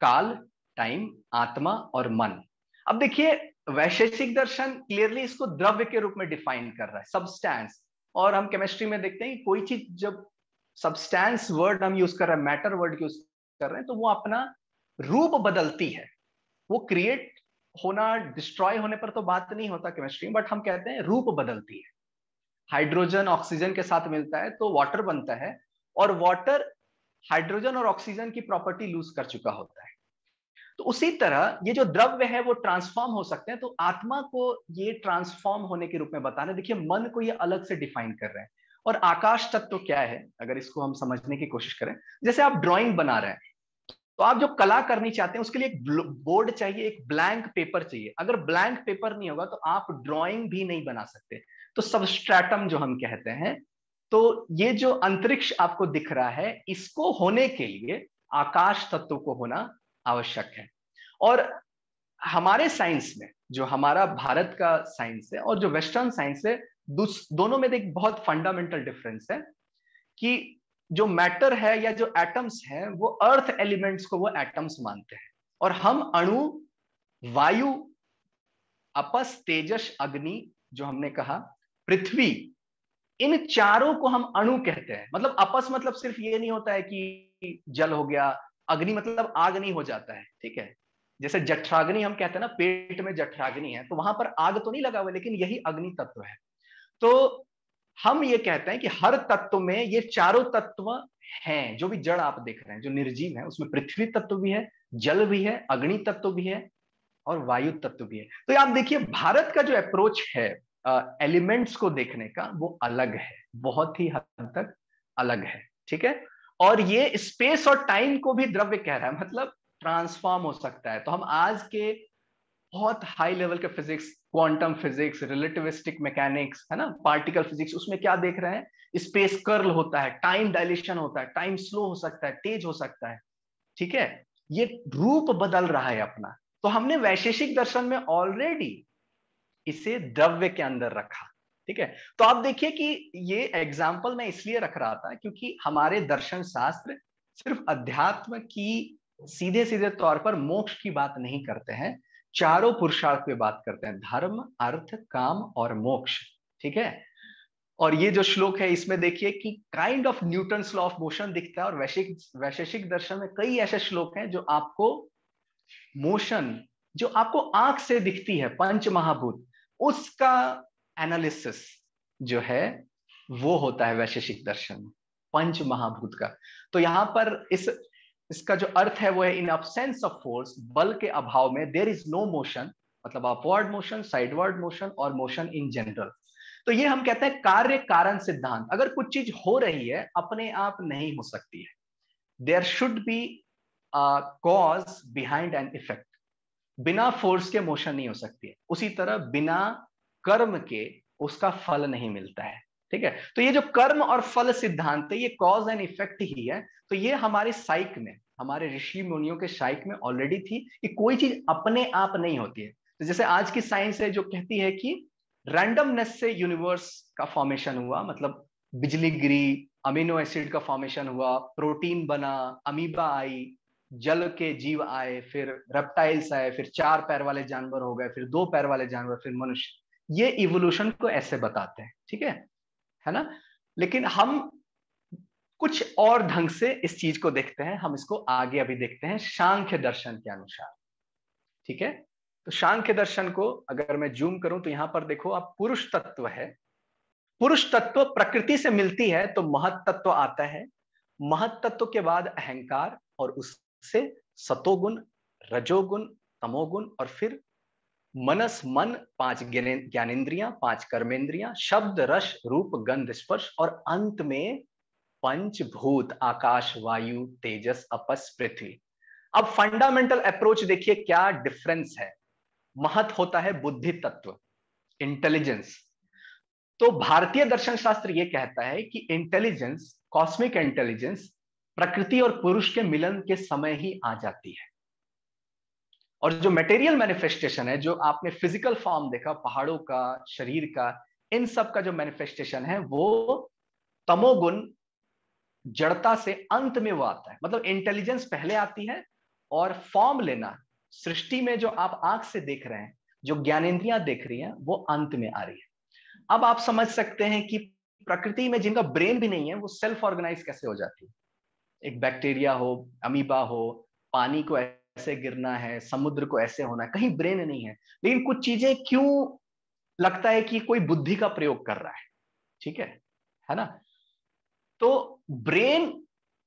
काल टाइम आत्मा और मन अब देखिए वैशेषिक दर्शन क्लियरली इसको द्रव्य के रूप में डिफाइन कर रहा है सब्सटैंस और हम केमिस्ट्री में देखते हैं कोई चीज जब सबस्टैंस वर्ड हम यूज कर रहे हैं मैटर वर्ड यूज कर रहे हैं तो वो अपना रूप बदलती है वो क्रिएट होना डिस्ट्रॉय होने पर तो बात नहीं होता केमिस्ट्री में बट हम कहते हैं रूप बदलती है हाइड्रोजन ऑक्सीजन के साथ मिलता है तो वाटर बनता है और वाटर हाइड्रोजन और ऑक्सीजन की प्रॉपर्टी लूज कर चुका होता है तो उसी तरह ये जो द्रव्य है वो ट्रांसफॉर्म हो सकते हैं तो आत्मा को ये ट्रांसफॉर्म होने के रूप में बताना देखिए मन को ये अलग से डिफाइन कर रहे हैं और आकाश तत्व तो क्या है अगर इसको हम समझने की कोशिश करें जैसे आप ड्राइंग बना रहे हैं तो आप जो कला करनी चाहते हैं उसके लिए एक बोर्ड चाहिए एक ब्लैंक पेपर चाहिए अगर ब्लैंक पेपर नहीं होगा तो आप ड्राइंग भी नहीं बना सकते तो सबस्ट्रैटम जो हम कहते हैं तो ये जो अंतरिक्ष आपको दिख रहा है इसको होने के लिए आकाश तत्व को होना आवश्यक है और हमारे साइंस में जो हमारा भारत का साइंस है और जो वेस्टर्न साइंस है दोनों में एक बहुत फंडामेंटल डिफरेंस है कि जो मैटर है या जो एटम्स हैं वो अर्थ एलिमेंट्स को वो एटम्स मानते हैं और हम अणु वायु अपस तेजस अग्नि जो हमने कहा पृथ्वी इन चारों को हम अणु कहते हैं मतलब अपस मतलब सिर्फ ये नहीं होता है कि जल हो गया अग्नि मतलब आग नहीं हो जाता है ठीक है जैसे जठराग्नि हम कहते हैं ना पेट में जठराग्नि है तो वहां पर आग तो नहीं लगा हुआ लेकिन यही अग्नि तत्व है तो हम ये कहते हैं कि हर तत्व में ये चारों तत्व हैं जो भी जड़ आप देख रहे हैं जो निर्जीव है उसमें पृथ्वी तत्व भी है जल भी है अग्नि तत्व भी है और वायु तत्व भी है तो आप देखिए भारत का जो अप्रोच है एलिमेंट्स को देखने का वो अलग है बहुत ही हद तक अलग है ठीक है और ये स्पेस और टाइम को भी द्रव्य कह रहा है मतलब ट्रांसफॉर्म हो सकता है तो हम आज के बहुत हाई लेवल के physics quantum physics relativistic mechanics है ना पार्टिकल फिजिक्स उसमें क्या देख रहे हैं स्पेस कर्ल होता है टाइम डायलेशन होता है टाइम स्लो हो सकता है तेज हो सकता है ठीक है ये रूप बदल रहा है अपना तो हमने वैशेषिक दर्शन में ऑलरेडी इसे द्रव्य के अंदर रखा ठीक है तो आप देखिए कि ये एग्जाम्पल मैं इसलिए रख रहा था क्योंकि हमारे दर्शन शास्त्र सिर्फ अध्यात्म की सीधे सीधे तौर पर मोक्ष की बात नहीं करते हैं चारों पुरुषार्थ पे बात करते हैं धर्म अर्थ काम और मोक्ष ठीक है और ये जो श्लोक है इसमें देखिए कि kind of Newton law of motion दिखता है और वैशिक वैशेषिक दर्शन में कई ऐसे श्लोक हैं जो आपको मोशन जो आपको आंख से दिखती है पंच महाभूत उसका एनालिसिस जो है वो होता है वैशेषिक दर्शन पंच महाभूत का तो यहां पर इस इसका जो अर्थ है वो है इन अब्सेंस ऑफ फोर्स बल के अभाव में देर इज नो मोशन मतलब अपवर्ड मोशन साइडवर्ड मोशन और मोशन इन जनरल तो ये हम कहते हैं कार्य कारण सिद्धांत अगर कुछ चीज हो रही है अपने आप नहीं हो सकती है there should be cause behind an effect बिना फोर्स के मोशन नहीं हो सकती है उसी तरह बिना कर्म के उसका फल नहीं मिलता है ठीक है तो ये जो कर्म और फल सिद्धांत है ये कॉज एंड इफेक्ट ही है तो ये हमारे साइक में हमारे ऋषि मुनियों के साइक में ऑलरेडी थी कि कोई चीज अपने आप नहीं होती है तो जैसे आज की साइंस है जो कहती है कि रैंडमनेस से यूनिवर्स का फॉर्मेशन हुआ मतलब बिजली गिरी अमीनो एसिड का फॉर्मेशन हुआ प्रोटीन बना अमीबा आई जल के जीव आए फिर रेप्टाइल्स आए फिर चार पैर वाले जानवर हो गए फिर दो पैर वाले जानवर फिर मनुष्य ये इवोल्यूशन को ऐसे बताते हैं ठीक है है ना लेकिन हम कुछ और ढंग से इस चीज को देखते हैं हम इसको आगे अभी देखते हैं सांख्य दर्शन के अनुसार ठीक है तो सांख्य दर्शन को अगर मैं जूम करूं तो यहां पर देखो आप पुरुष तत्व है पुरुष तत्व प्रकृति से मिलती है तो महत तत्व आता है महत तत्व के बाद अहंकार और उससे सतोगुण रजोगुण तमोगुण और फिर मनस मन पांच ज्ञानेन्द्रिया पांच कर्मेंद्रिया शब्द रस रूप गंध स्पर्श और अंत में पंचभूत आकाश वायु तेजस अपस पृथ्वी अब फंडामेंटल अप्रोच देखिए क्या डिफरेंस है महत होता है बुद्धि तत्व इंटेलिजेंस तो भारतीय दर्शन शास्त्र यह कहता है कि इंटेलिजेंस कॉस्मिक इंटेलिजेंस प्रकृति और पुरुष के मिलन के समय ही आ जाती है और जो मटेरियल मैनिफेस्टेशन है जो आपने फिजिकल फॉर्म देखा पहाड़ों का शरीर का इन सब का जो मैनिफेस्टेशन है वो तमोगुण जड़ता से अंत में वो आता है मतलब इंटेलिजेंस पहले आती है और फॉर्म लेना सृष्टि में जो आप आंख से देख रहे हैं जो ज्ञानेन्द्रियां देख रही हैं वो अंत में आ रही है अब आप समझ सकते हैं कि प्रकृति में जिनका ब्रेन भी नहीं है वो सेल्फ ऑर्गेनाइज कैसे हो जाती है एक बैक्टीरिया हो अमीबा हो पानी को ऐसे गिरना है समुद्र को ऐसे होना है कहीं ब्रेन नहीं है लेकिन कुछ चीजें क्यों लगता है कि कोई बुद्धि का प्रयोग कर रहा है ठीक है है ना तो ब्रेन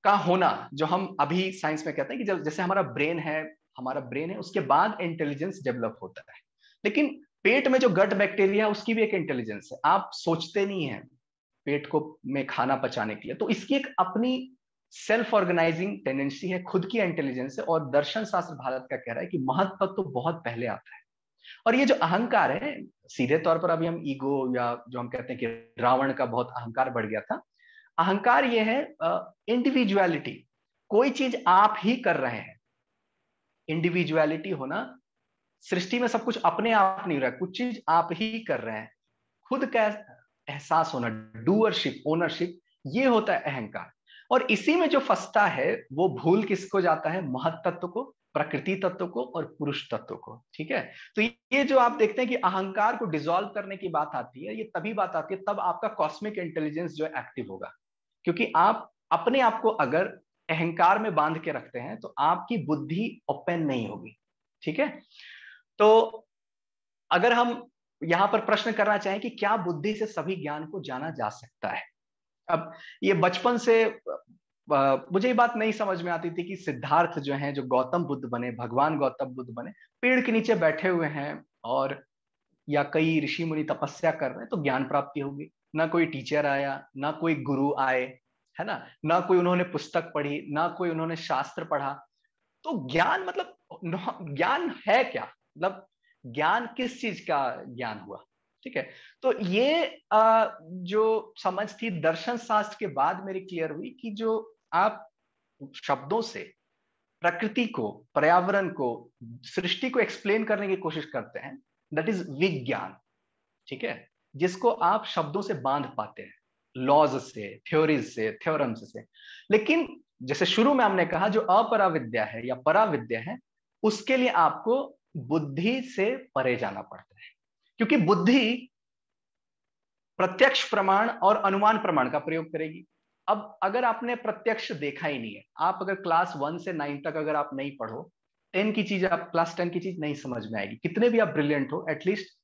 का होना जो हम अभी साइंस में कहते हैं कि जब जैसे हमारा ब्रेन है हमारा ब्रेन है उसके बाद इंटेलिजेंस डेवलप होता है लेकिन पेट में जो गट बैक्टीरिया है उसकी भी एक इंटेलिजेंस है आप सोचते नहीं है पेट को में खाना पचाने के लिए तो इसकी एक अपनी सेल्फ ऑर्गेनाइजिंग टेंडेंसी है खुद की इंटेलिजेंस है और दर्शन शास्त्र भारत का कह रहा है कि महत्व तो बहुत पहले आता है और ये जो अहंकार है सीधे तौर पर अभी हम ईगो या जो हम कहते हैं कि रावण का बहुत अहंकार बढ़ गया था अहंकार ये है इंडिविजुअलिटी कोई चीज आप ही कर रहे हैं इंडिविजुअलिटी होना सृष्टि में सब कुछ अपने आप नहीं हो रहा है कुछ चीज आप ही कर रहे हैं खुद का एहसास होना डूअरशिप ओनरशिप ये होता है अहंकार और इसी में जो फंसता है वो भूल किसको जाता है महत तत्व को प्रकृति तत्व को और पुरुष तत्व को ठीक है तो ये जो आप देखते हैं कि अहंकार को डिजोल्व करने की बात आती है ये तभी बात आती है तब आपका कॉस्मिक इंटेलिजेंस जो एक्टिव होगा क्योंकि आप अपने आप को अगर अहंकार में बांध के रखते हैं तो आपकी बुद्धि ओपन नहीं होगी ठीक है तो अगर हम यहां पर प्रश्न करना चाहें कि क्या बुद्धि से सभी ज्ञान को जाना जा सकता है अब ये बचपन से मुझे ये बात नहीं समझ में आती थी कि सिद्धार्थ जो हैं जो गौतम बुद्ध बने भगवान गौतम बुद्ध बने पेड़ के नीचे बैठे हुए हैं और या कई ऋषि मुनि तपस्या कर रहे हैं तो ज्ञान प्राप्ति होगी ना कोई टीचर आया ना कोई गुरु आए है ना ना कोई उन्होंने पुस्तक पढ़ी ना कोई उन्होंने शास्त्र पढ़ा तो ज्ञान मतलब ज्ञान है क्या मतलब ज्ञान किस चीज का ज्ञान हुआ ठीक है तो ये आ, जो समझ थी दर्शन शास्त्र के बाद मेरी क्लियर हुई कि जो आप शब्दों से प्रकृति को पर्यावरण को सृष्टि को एक्सप्लेन करने की कोशिश करते हैं दट इज विज्ञान ठीक है जिसको आप शब्दों से बांध पाते हैं लॉज से थ्योरीज से थ्योरम्स से लेकिन जैसे शुरू में हमने कहा जो अपराविद्या है या पराविद्या है उसके लिए आपको बुद्धि से परे जाना पड़ता है क्योंकि बुद्धि प्रत्यक्ष प्रमाण और अनुमान प्रमाण का प्रयोग करेगी अब अगर आपने प्रत्यक्ष देखा ही नहीं है आप अगर क्लास वन से नाइन तक अगर आप नहीं पढ़ो टेन की चीज आप क्लास टेन की चीज नहीं समझ में आएगी कितने भी आप ब्रिलियंट हो एटलीस्ट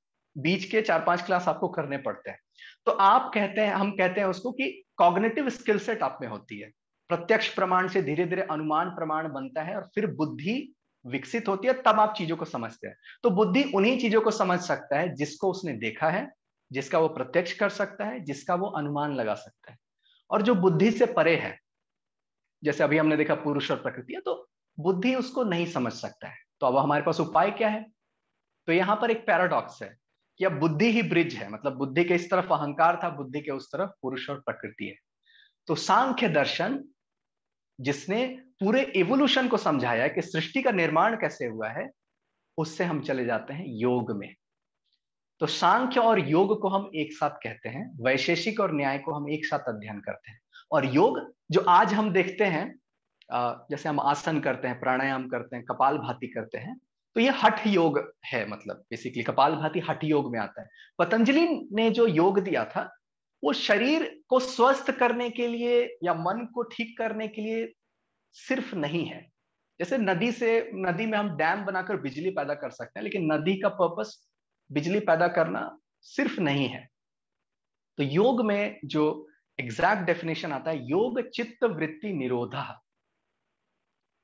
बीच के चार पांच क्लास आपको करने पड़ते हैं तो आप कहते हैं हम कहते हैं उसको कि कॉग्नेटिव स्किल सेट आप में होती है प्रत्यक्ष प्रमाण से धीरे धीरे अनुमान प्रमाण बनता है और फिर बुद्धि विकसित होती है तब आप चीजों को समझते हैं तो बुद्धि उन्हीं चीजों को समझ सकता है जिसको उसने देखा है जिसका वो प्रत्यक्ष कर सकता है जिसका वो अनुमान लगा सकता है और जो बुद्धि से परे है जैसे अभी हमने देखा पुरुष और प्रकृति है तो बुद्धि उसको नहीं समझ सकता है तो अब हमारे पास उपाय क्या है तो यहां पर एक पैराडॉक्स है कि अब बुद्धि ही ब्रिज है मतलब बुद्धि के इस तरफ अहंकार था बुद्धि के उस तरफ पुरुष और प्रकृति है तो सांख्य दर्शन जिसने पूरे इवोल्यूशन को समझाया कि सृष्टि का निर्माण कैसे हुआ है उससे हम चले जाते हैं योग में तो सांख्य और योग को हम एक साथ कहते हैं वैशेषिक और न्याय को हम एक साथ अध्ययन करते हैं और योग जो आज हम देखते हैं जैसे हम आसन करते हैं प्राणायाम करते हैं कपाल भाती करते हैं तो ये हठ योग है मतलब बेसिकली कपाल भाती हठ योग में आता है पतंजलि ने जो योग दिया था वो शरीर को स्वस्थ करने के लिए या मन को ठीक करने के लिए सिर्फ नहीं है जैसे नदी से नदी में हम डैम बनाकर बिजली पैदा कर सकते हैं लेकिन नदी का पर्पस बिजली पैदा करना सिर्फ नहीं है तो योग में जो एग्जैक्ट डेफिनेशन आता है योग चित्त वृत्ति निरोधा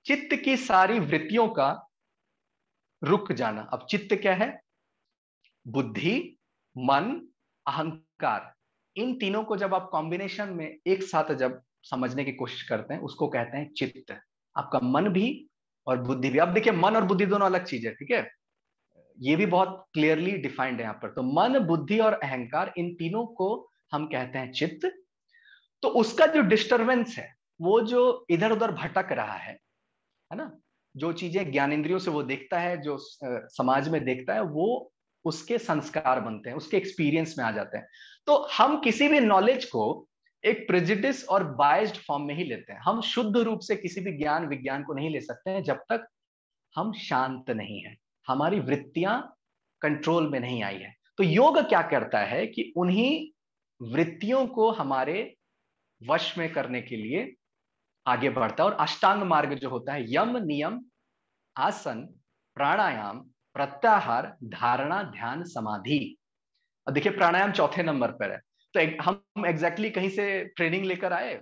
चित्त की सारी वृत्तियों का रुक जाना अब चित्त क्या है बुद्धि मन अहंकार इन तीनों को जब आप कॉम्बिनेशन में एक साथ जब समझने की कोशिश करते हैं उसको कहते हैं चित्त आपका मन भी और बुद्धि भी अब देखिए मन और बुद्धि दोनों अलग चीज है ठीक है ये भी बहुत क्लियरली डिफाइंड है यहाँ पर तो मन बुद्धि और अहंकार इन तीनों को हम कहते हैं चित्त तो उसका जो डिस्टर्बेंस है वो जो इधर उधर भटक रहा है है ना जो चीजें ज्ञानेन्द्रियों से वो देखता है जो समाज में देखता है वो उसके संस्कार बनते हैं उसके एक्सपीरियंस में आ जाते हैं तो हम किसी भी नॉलेज को एक प्रेजिटिस और बाइस्ड फॉर्म में ही लेते हैं हम शुद्ध रूप से किसी भी ज्ञान विज्ञान को नहीं ले सकते हैं जब तक हम शांत नहीं है हमारी वृत्तियां कंट्रोल में नहीं आई है तो योग क्या करता है कि उन्हीं वृत्तियों को हमारे वश में करने के लिए आगे बढ़ता है और अष्टांग मार्ग जो होता है यम नियम आसन प्राणायाम प्रत्याहार धारणा ध्यान समाधि देखिए प्राणायाम चौथे नंबर पर है तो हम एग्जैक्टली exactly कहीं से ट्रेनिंग लेकर आए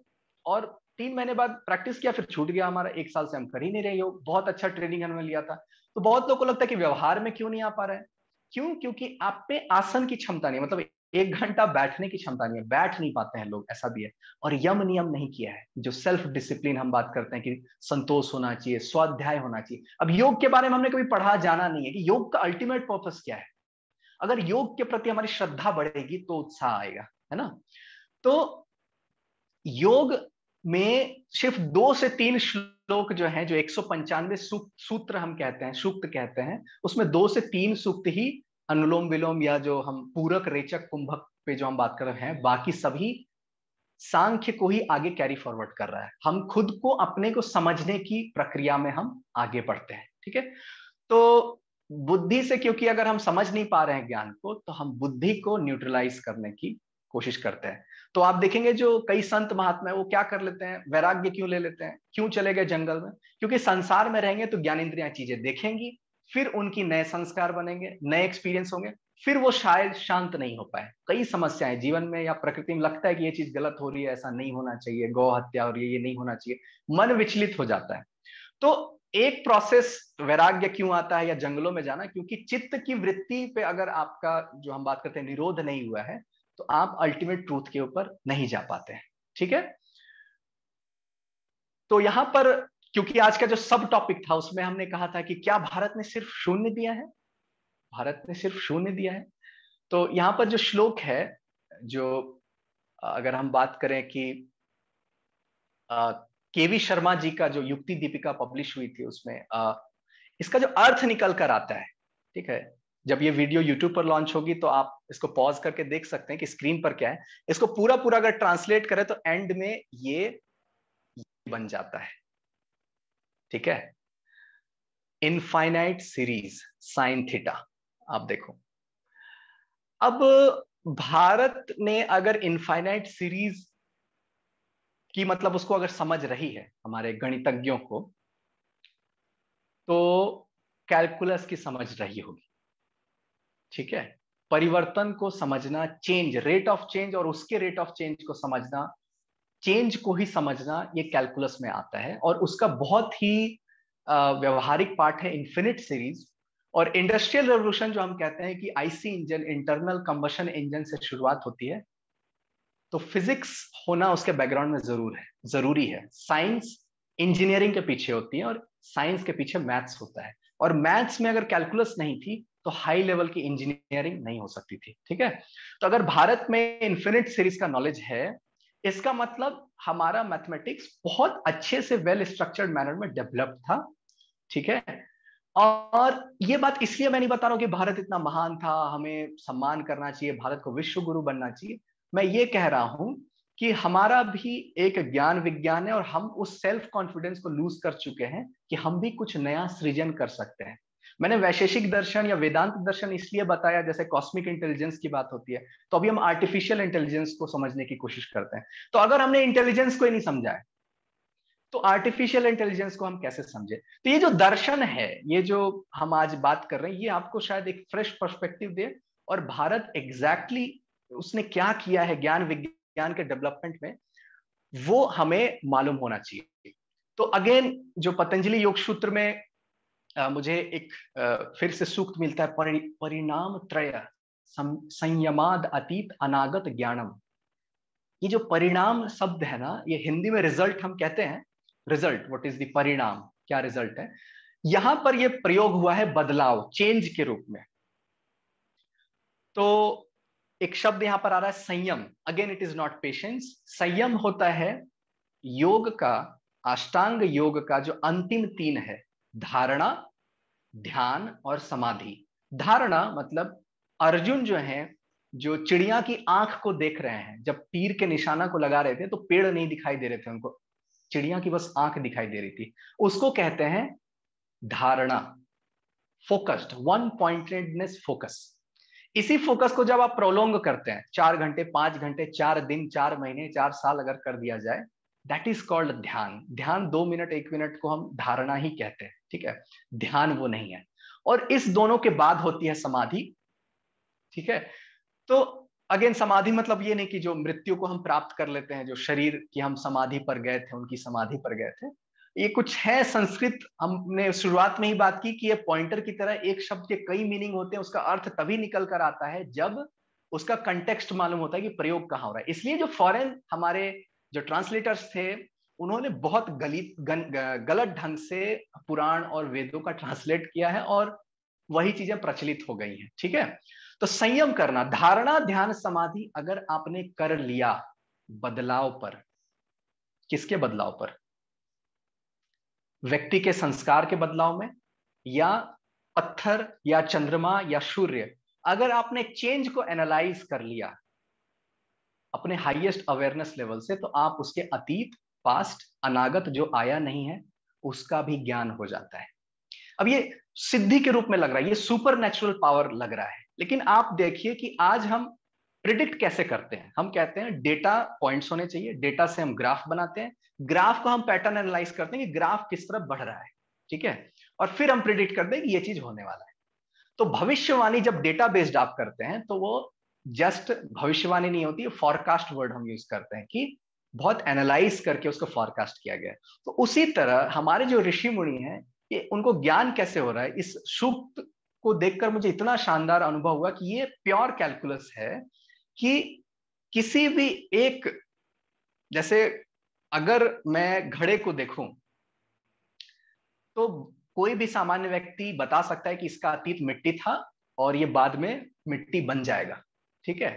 और तीन महीने बाद प्रैक्टिस किया फिर छूट गया हमारा एक साल से हम कर ही नहीं रहे योग बहुत अच्छा ट्रेनिंग हमने लिया था तो बहुत लोग को लगता है कि व्यवहार में क्यों नहीं आ पा रहा है क्यों क्योंकि आप पे आसन की क्षमता नहीं मतलब एक घंटा बैठने की क्षमता नहीं है बैठ नहीं पाते हैं लोग ऐसा भी है और यम नियम नहीं किया है जो सेल्फ डिसिप्लिन हम बात करते हैं कि संतोष होना चाहिए स्वाध्याय होना चाहिए अब योग के बारे में हमने कभी पढ़ा जाना नहीं है कि योग का अल्टीमेट पर्पस क्या है अगर योग के प्रति हमारी श्रद्धा बढ़ेगी तो उत्साह आएगा है ना तो योग में सिर्फ दो से तीन श्लोक जो है जो एक सौ पंचानवे सूत्र हम कहते हैं सूक्त कहते हैं उसमें दो से तीन सूक्त ही अनुलोम विलोम या जो हम पूरक रेचक कुंभक पे जो हम बात कर रहे हैं बाकी सभी सांख्य को ही आगे कैरी फॉरवर्ड कर रहा है हम खुद को अपने को समझने की प्रक्रिया में हम आगे बढ़ते हैं ठीक है तो बुद्धि से क्योंकि अगर हम समझ नहीं पा रहे हैं ज्ञान को तो हम बुद्धि को न्यूट्रलाइज करने की कोशिश करते हैं तो आप देखेंगे जो कई संत महात्मा है वो क्या कर लेते हैं वैराग्य क्यों ले लेते हैं क्यों चले गए जंगल में क्योंकि संसार में रहेंगे तो ज्ञान इंद्रिया चीजें देखेंगी फिर उनकी नए संस्कार बनेंगे नए एक्सपीरियंस होंगे फिर वो शायद शांत नहीं हो पाए कई समस्याएं जीवन में या प्रकृति में लगता है कि ये चीज गलत हो रही है ऐसा नहीं होना चाहिए गौ हत्या हो रही है ये नहीं होना चाहिए मन विचलित हो जाता है तो एक प्रोसेस वैराग्य क्यों आता है या जंगलों में जाना क्योंकि चित्त की वृत्ति पे अगर आपका जो हम बात करते हैं निरोध नहीं हुआ है तो आप अल्टीमेट ट्रूथ के ऊपर नहीं जा पाते हैं ठीक है तो यहां पर क्योंकि आज का जो सब टॉपिक था उसमें हमने कहा था कि क्या भारत ने सिर्फ शून्य दिया है भारत ने सिर्फ शून्य दिया है तो यहां पर जो श्लोक है जो अगर हम बात करें कि केवी शर्मा जी का जो युक्ति दीपिका पब्लिश हुई थी उसमें आ, इसका जो अर्थ निकल कर आता है ठीक है जब ये वीडियो यूट्यूब पर लॉन्च होगी तो आप इसको पॉज करके देख सकते हैं कि स्क्रीन पर क्या है इसको पूरा पूरा अगर ट्रांसलेट करें तो एंड में ये, ये बन जाता है ठीक है इनफाइनाइट सीरीज साइन थीटा आप देखो अब भारत ने अगर इनफाइनाइट सीरीज की मतलब उसको अगर समझ रही है हमारे गणितज्ञों को तो कैलकुलस की समझ रही होगी ठीक है परिवर्तन को समझना चेंज रेट ऑफ चेंज और उसके रेट ऑफ चेंज को समझना चेंज को ही समझना ये कैलकुलस में आता है और उसका बहुत ही व्यवहारिक पार्ट है इन्फिनिट सीरीज और इंडस्ट्रियल रेवोल्यूशन जो हम कहते हैं कि IC engine internal combustion engine से शुरुआत होती है तो फिजिक्स होना उसके बैकग्राउंड में जरूर है जरूरी है साइंस इंजीनियरिंग के पीछे होती है और साइंस के पीछे मैथ्स होता है और मैथ्स में अगर कैलकुलस नहीं थी तो हाई लेवल की इंजीनियरिंग नहीं हो सकती थी ठीक है तो अगर भारत में इंफिनिट सीरीज का नॉलेज है इसका मतलब हमारा मैथमेटिक्स बहुत अच्छे से वेल स्ट्रक्चर्ड मैनर में डेवलप था ठीक है और ये बात इसलिए मैं नहीं बता रहा हूं कि भारत इतना महान था हमें सम्मान करना चाहिए भारत को विश्व गुरु बनना चाहिए मैं ये कह रहा हूं कि हमारा भी एक ज्ञान विज्ञान है और हम उस सेल्फ कॉन्फिडेंस को लूज कर चुके हैं कि हम भी कुछ नया सृजन कर सकते हैं मैंने वैशेषिक दर्शन या वेदांत दर्शन इसलिए बताया जैसे कॉस्मिक इंटेलिजेंस की बात होती है तो अभी हम आर्टिफिशियल इंटेलिजेंस को समझने की कोशिश करते हैं तो अगर हमने इंटेलिजेंस को ही नहीं समझा है तो आर्टिफिशियल इंटेलिजेंस को हम कैसे समझे तो ये जो दर्शन है ये जो हम आज बात कर रहे हैं ये आपको शायद एक फ्रेश परस्पेक्टिव दे और भारत एग्जैक्टली exactly उसने क्या किया है ज्ञान विज्ञान के डेवलपमेंट में वो हमें मालूम होना चाहिए तो अगेन जो पतंजलि योग सूत्र में मुझे एक फिर से सूक्त मिलता है परि, परिणाम त्रय संयमाद अतीत अनागत ज्ञानम ये जो परिणाम शब्द है ना ये हिंदी में रिजल्ट हम कहते हैं रिजल्ट व्हाट इज द परिणाम क्या रिजल्ट है यहां पर ये प्रयोग हुआ है बदलाव चेंज के रूप में तो एक शब्द यहां पर आ रहा है संयम again it is not patience संयम होता है योग का अष्टांग योग का जो अंतिम तीन है धारणा ध्यान और समाधि धारणा मतलब अर्जुन जो है जो चिड़िया की आंख को देख रहे हैं जब तीर के निशाना को लगा रहे थे तो पेड़ नहीं दिखाई दे रहे थे उनको चिड़िया की बस आंख दिखाई दे रही थी उसको कहते हैं धारणा फोकस्ड वन पॉइंटेडनेस फोकस इसी फोकस को जब आप प्रोलोंग करते हैं चार घंटे पांच घंटे चार दिन चार महीने चार साल अगर कर दिया जाए दैट इज कॉल्ड ध्यान ध्यान दो मिनट एक मिनट को हम धारणा ही कहते हैं ठीक है ध्यान वो नहीं है और इस दोनों के बाद होती है समाधि ठीक है तो अगेन समाधि मतलब ये नहीं कि जो मृत्यु को हम प्राप्त कर लेते हैं जो शरीर की हम समाधि पर गए थे उनकी समाधि पर गए थे ये कुछ है संस्कृत हमने शुरुआत में ही बात की कि ये पॉइंटर की तरह एक शब्द के कई मीनिंग होते हैं उसका अर्थ तभी निकल कर आता है जब उसका कंटेक्स्ट मालूम होता है कि प्रयोग कहाँ हो रहा है इसलिए जो फॉरेन हमारे जो ट्रांसलेटर्स थे उन्होंने बहुत गलित गलत ढंग से पुराण और वेदों का ट्रांसलेट किया है और वही चीजें प्रचलित हो गई हैं ठीक है तो संयम करना धारणा ध्यान समाधि अगर आपने कर लिया बदलाव पर किसके बदलाव पर व्यक्ति के संस्कार के बदलाव में या पत्थर या चंद्रमा या सूर्य अगर आपने चेंज को एनालाइज कर लिया अपने हाईएस्ट अवेयरनेस लेवल से तो आप उसके अतीत पास्ट अनागत जो आया नहीं है उसका भी ज्ञान हो जाता है अब ये सिद्धि के रूप में लग रहा है ये सुपर नेचुरल पावर लग रहा है लेकिन आप देखिए कि आज हम प्रिडिक्ट कैसे करते हैं हम कहते हैं डेटा पॉइंट्स होने चाहिए डेटा से हम ग्राफ बनाते हैं ग्राफ को हम पैटर्न एनालाइज करते हैं कि ग्राफ किस तरफ बढ़ रहा है ठीक है और फिर हम प्रिडिक्ट करते हैं कि ये चीज होने वाला है तो भविष्यवाणी जब डेटा बेस्ड आप करते हैं तो वो जस्ट भविष्यवाणी नहीं होती फॉरकास्ट वर्ड हम यूज करते हैं कि बहुत एनालाइज करके उसको फॉरकास्ट किया गया तो उसी तरह हमारे जो ऋषि मुनि हैं ये उनको ज्ञान कैसे हो रहा है इस सूक्त को देखकर मुझे इतना शानदार अनुभव हुआ कि ये प्योर कैलकुलस है कि किसी भी एक जैसे अगर मैं घड़े को देखूं तो कोई भी सामान्य व्यक्ति बता सकता है कि इसका अतीत मिट्टी था और ये बाद में मिट्टी बन जाएगा ठीक है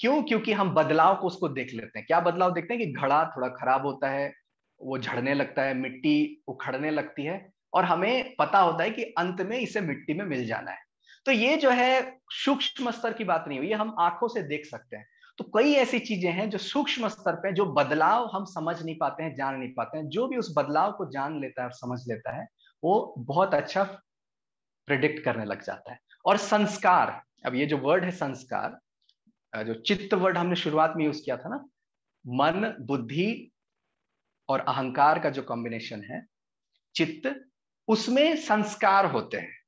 क्यों क्योंकि हम बदलाव को उसको देख लेते हैं क्या बदलाव देखते हैं कि घड़ा थोड़ा खराब होता है वो झड़ने लगता है मिट्टी उखड़ने लगती है और हमें पता होता है कि अंत में इसे मिट्टी में मिल जाना है तो ये जो है सूक्ष्म स्तर की बात नहीं हुई हम आंखों से देख सकते हैं तो कई ऐसी चीजें हैं जो सूक्ष्म स्तर पे जो बदलाव हम समझ नहीं पाते हैं जान नहीं पाते हैं जो भी उस बदलाव को जान लेता है और समझ लेता है वो बहुत अच्छा प्रिडिक्ट करने लग जाता है और संस्कार अब ये जो वर्ड है संस्कार जो चित्त वर्ड हमने शुरुआत में यूज किया था ना मन बुद्धि और अहंकार का जो कॉम्बिनेशन है चित्त उसमें संस्कार होते हैं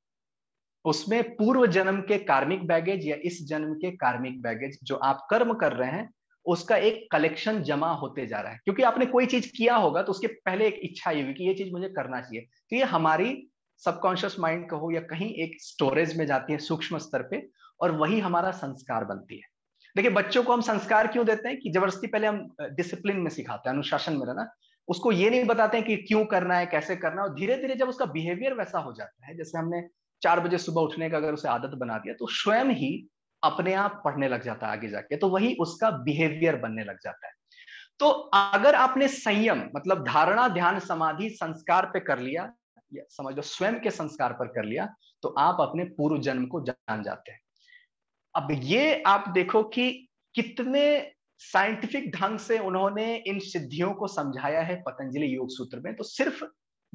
उसमें पूर्व जन्म के कार्मिक बैगेज या इस जन्म के कार्मिक बैगेज जो आप कर्म कर रहे हैं उसका एक कलेक्शन जमा होते जा रहा है क्योंकि आपने कोई चीज किया होगा तो उसके पहले एक इच्छा ये हुई कि ये चीज मुझे करना चाहिए तो ये हमारी सबकॉन्शियस माइंड कहो या कहीं एक स्टोरेज में जाती है सूक्ष्म स्तर पे और वही हमारा संस्कार बनती है देखिए बच्चों को हम संस्कार क्यों देते हैं कि जबरदस्ती पहले हम डिसिप्लिन में सिखाते हैं अनुशासन में रहना उसको ये नहीं बताते हैं कि क्यों करना है कैसे करना है और धीरे धीरे जब उसका बिहेवियर वैसा हो जाता है जैसे हमने चार बजे सुबह उठने का अगर उसे आदत बना दिया तो स्वयं ही अपने आप पढ़ने लग जाता है आगे जाके तो वही उसका बिहेवियर बनने लग जाता है तो अगर आपने संयम मतलब धारणा ध्यान समाधि संस्कार पे कर लिया समझ लो स्वयं के संस्कार पर कर लिया तो आप अपने पूर्व जन्म को जान जाते हैं अब ये आप देखो कि कितने साइंटिफिक ढंग से उन्होंने इन सिद्धियों को समझाया है पतंजलि योग सूत्र में तो सिर्फ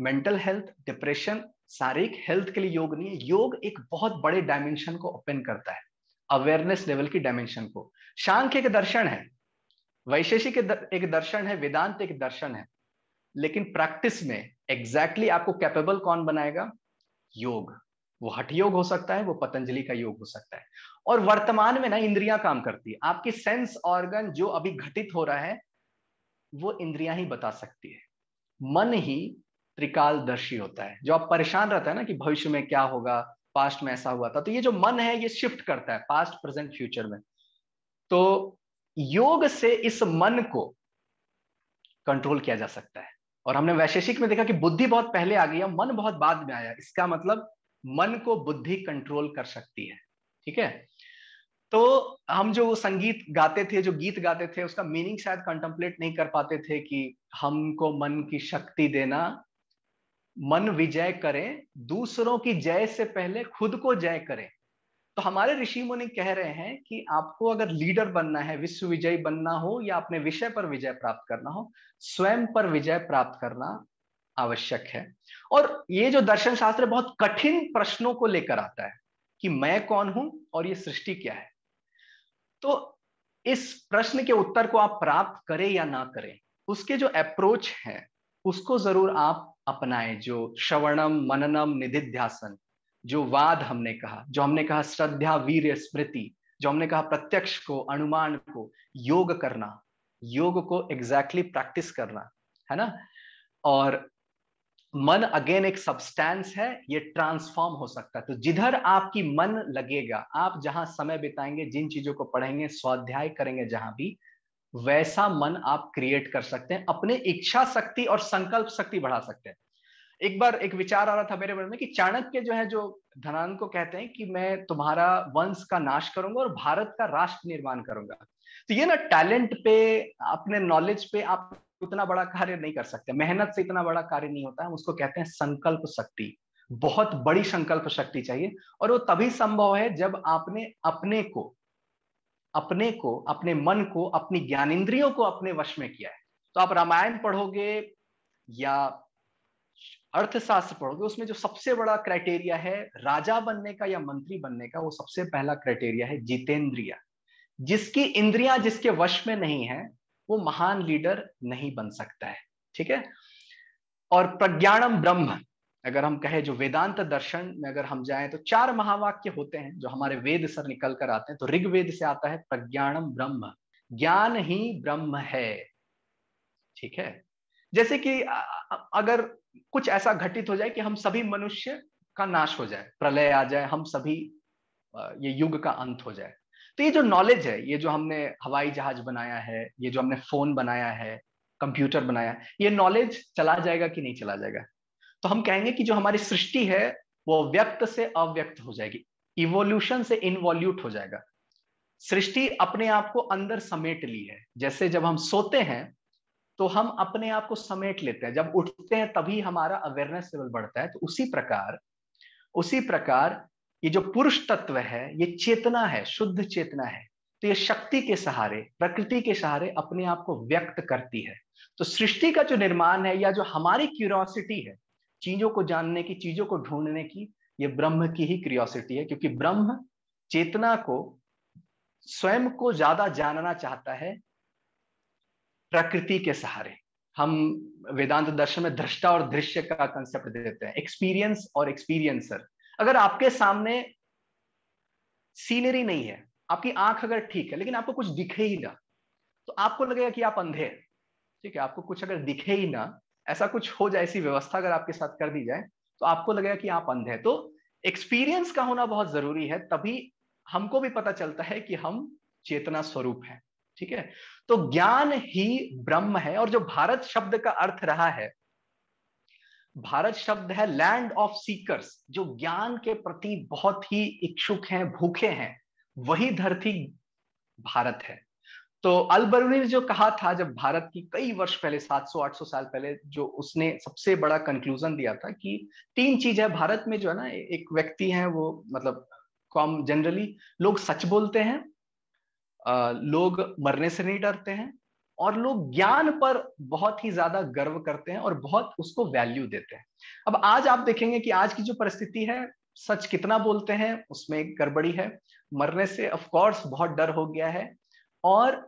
मेंटल हेल्थ डिप्रेशन शारीरिक हेल्थ के लिए योग नहीं है योग एक बहुत बड़े डायमेंशन को ओपन करता है अवेयरनेस लेवल की डायमेंशन को शांख एक दर्शन है वैशेषिक एक दर्शन है वेदांत एक दर्शन है लेकिन प्रैक्टिस में एग्जैक्टली exactly आपको कैपेबल कौन बनाएगा योग वो हठ योग हो सकता है वो पतंजलि का योग हो सकता है और वर्तमान में ना इंद्रियां काम करती है आपकी सेंस ऑर्गन जो अभी घटित हो रहा है वो इंद्रियां ही बता सकती है मन ही त्रिकालदर्शी होता है जो आप परेशान रहता है ना कि भविष्य में क्या होगा पास्ट में ऐसा हुआ था तो ये जो मन है ये शिफ्ट करता है पास्ट प्रेजेंट फ्यूचर में तो योग से इस मन को कंट्रोल किया जा सकता है और हमने वैशेषिक में देखा कि बुद्धि बहुत पहले आ गई है मन बहुत बाद में आया इसका मतलब मन को बुद्धि कंट्रोल कर सकती है ठीक है तो हम जो संगीत गाते थे जो गीत गाते थे उसका मीनिंग शायद कंटम्पलेट नहीं कर पाते थे कि हमको मन की शक्ति देना मन विजय करें दूसरों की जय से पहले खुद को जय करें तो हमारे ऋषि मुनि कह रहे हैं कि आपको अगर लीडर बनना है विश्व विजयी बनना हो या अपने विषय पर विजय प्राप्त करना हो स्वयं पर विजय प्राप्त करना आवश्यक है और ये जो दर्शन शास्त्र बहुत कठिन प्रश्नों को लेकर आता है कि मैं कौन हूं और ये सृष्टि क्या है तो इस प्रश्न के उत्तर को आप प्राप्त करें या ना करें उसके जो अप्रोच है उसको जरूर आप अपनाएं जो श्रवणम मननम निधिध्यासन जो वाद हमने कहा जो हमने कहा श्रद्धा वीर स्मृति जो हमने कहा प्रत्यक्ष को अनुमान को योग करना योग को एग्जैक्टली exactly प्रैक्टिस करना है ना और मन अगेन एक सब्सटेंस है ये ट्रांसफॉर्म हो सकता है तो जिधर आपकी मन लगेगा आप जहां समय बिताएंगे जिन चीजों को पढ़ेंगे स्वाध्याय करेंगे जहां भी वैसा मन आप क्रिएट कर सकते हैं अपने इच्छा शक्ति और संकल्प शक्ति बढ़ा सकते हैं एक बार एक विचार आ रहा था मेरे मन में कि चाणक्य जो है जो धनान को कहते हैं कि मैं तुम्हारा वंश का नाश करूंगा और भारत का राष्ट्र निर्माण करूंगा तो ये ना टैलेंट पे अपने नॉलेज पे आप उतना बड़ा कार्य नहीं कर सकते मेहनत से इतना बड़ा कार्य नहीं होता है उसको कहते हैं संकल्प शक्ति बहुत बड़ी संकल्प शक्ति चाहिए और वो तभी संभव है जब आपने अपने को अपने को अपने मन को अपनी ज्ञानेन्द्रियों को अपने वश में किया है तो आप रामायण पढ़ोगे या अर्थशास्त्र पढ़ोगे उसमें जो सबसे बड़ा क्राइटेरिया है राजा बनने का या मंत्री बनने का वो सबसे पहला क्राइटेरिया है जितेंद्रिया जिसकी इंद्रिया जिसके वश में नहीं है वो महान लीडर नहीं बन सकता है ठीक है और प्रज्ञानम ब्रह्म अगर हम कहें जो वेदांत दर्शन में अगर हम जाएं तो चार महावाक्य होते हैं जो हमारे वेद सर निकल कर आते हैं तो ऋग्वेद से आता है प्रज्ञानम ब्रह्म ज्ञान ही ब्रह्म है ठीक है जैसे कि अगर कुछ ऐसा घटित हो जाए कि हम सभी मनुष्य का नाश हो जाए प्रलय आ जाए हम सभी ये युग का अंत हो जाए तो ये जो नॉलेज है ये जो हमने हवाई जहाज बनाया है ये जो हमने फोन बनाया है कंप्यूटर बनाया है ये नॉलेज चला जाएगा कि नहीं चला जाएगा तो हम कहेंगे कि जो हमारी सृष्टि है वो व्यक्त से अव्यक्त हो जाएगी इवोल्यूशन से इनवॉल्यूट हो जाएगा सृष्टि अपने आप को अंदर समेट ली है जैसे जब हम सोते हैं तो हम अपने आप को समेट लेते हैं जब उठते हैं तभी हमारा अवेयरनेस लेवल बढ़ता है तो उसी प्रकार उसी प्रकार ये जो पुरुष तत्व है ये चेतना है शुद्ध चेतना है तो ये शक्ति के सहारे प्रकृति के सहारे अपने आप को व्यक्त करती है तो सृष्टि का जो निर्माण है या जो हमारी क्यूरोसिटी है चीजों को जानने की चीजों को ढूंढने की ये ब्रह्म की ही क्यूरोसिटी है क्योंकि ब्रह्म चेतना को स्वयं को ज्यादा जानना चाहता है प्रकृति के सहारे हम वेदांत दर्शन में दृष्टा और दृश्य का कंसेप्ट देते हैं एक्सपीरियंस और एक्सपीरियंसर अगर आपके सामने सीनरी नहीं है आपकी आंख अगर ठीक है लेकिन आपको कुछ दिखे ही ना तो आपको लगेगा कि आप अंधे ठीक है आपको कुछ अगर दिखे ही ना ऐसा कुछ हो जाए ऐसी व्यवस्था अगर आपके साथ कर दी जाए तो आपको लगेगा कि आप अंधे तो एक्सपीरियंस का होना बहुत जरूरी है तभी हमको भी पता चलता है कि हम चेतना स्वरूप हैं ठीक है तो ज्ञान ही ब्रह्म है और जो भारत शब्द का अर्थ रहा है भारत शब्द है लैंड ऑफ सीकर्स जो ज्ञान के प्रति बहुत ही इच्छुक हैं भूखे हैं वही धरती भारत है तो ने जो कहा था जब भारत की कई वर्ष पहले 700-800 साल पहले जो उसने सबसे बड़ा कंक्लूजन दिया था कि तीन चीज है भारत में जो है ना एक व्यक्ति है वो मतलब कॉम जनरली लोग सच बोलते हैं लोग मरने से नहीं डरते हैं और लोग ज्ञान पर बहुत ही ज्यादा गर्व करते हैं और बहुत उसको वैल्यू देते हैं अब आज आप देखेंगे कि आज की जो परिस्थिति है सच कितना बोलते हैं उसमें एक गड़बड़ी है मरने से ऑफकोर्स बहुत डर हो गया है और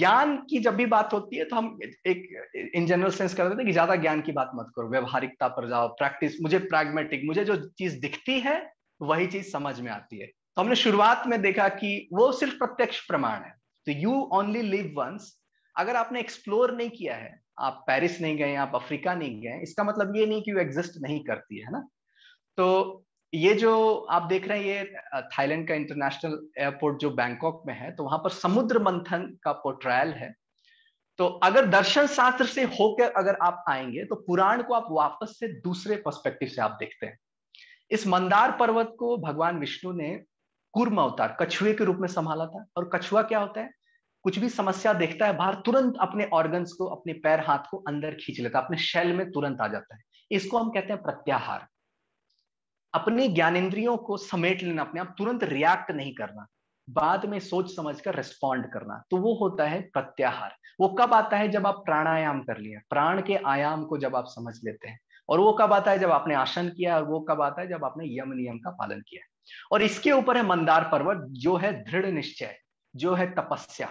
ज्ञान की जब भी बात होती है तो हम एक इन जनरल सेंस कर देते हैं कि ज्यादा ज्ञान की बात मत करो व्यवहारिकता पर जाओ प्रैक्टिस मुझे प्रैग्मेटिक मुझे जो चीज दिखती है वही चीज समझ में आती है तो हमने शुरुआत में देखा कि वो सिर्फ प्रत्यक्ष प्रमाण है तो यू ओनली लिव वंस अगर आपने एक्सप्लोर नहीं किया है आप पेरिस नहीं गए आप अफ्रीका नहीं गए इसका मतलब ये नहीं कि वो एग्जिस्ट नहीं करती है ना तो ये जो आप देख रहे हैं ये थाईलैंड का इंटरनेशनल एयरपोर्ट जो बैंकॉक में है तो वहां पर समुद्र मंथन का पोट्रायल है तो अगर दर्शन शास्त्र से होकर अगर आप आएंगे तो पुराण को आप वापस से दूसरे पर्सपेक्टिव से आप देखते हैं इस मंदार पर्वत को भगवान विष्णु ने कुर्म अवतार कछुए के रूप में संभाला था और कछुआ क्या होता है कुछ भी समस्या देखता है बाहर तुरंत अपने ऑर्गन्स को अपने पैर हाथ को अंदर खींच लेता है अपने शैल में तुरंत आ जाता है इसको हम कहते हैं प्रत्याहार अपने ज्ञानेन्द्रियों को समेट लेना अपने आप तुरंत रिएक्ट नहीं करना बाद में सोच समझ कर रेस्पॉन्ड करना तो वो होता है प्रत्याहार वो कब आता है जब आप प्राणायाम कर लिए प्राण के आयाम को जब आप समझ लेते हैं और वो कब आता है जब आपने आसन किया और वो कब आता है जब आपने यम नियम का पालन किया और इसके ऊपर है मंदार पर्वत जो है दृढ़ निश्चय जो है तपस्या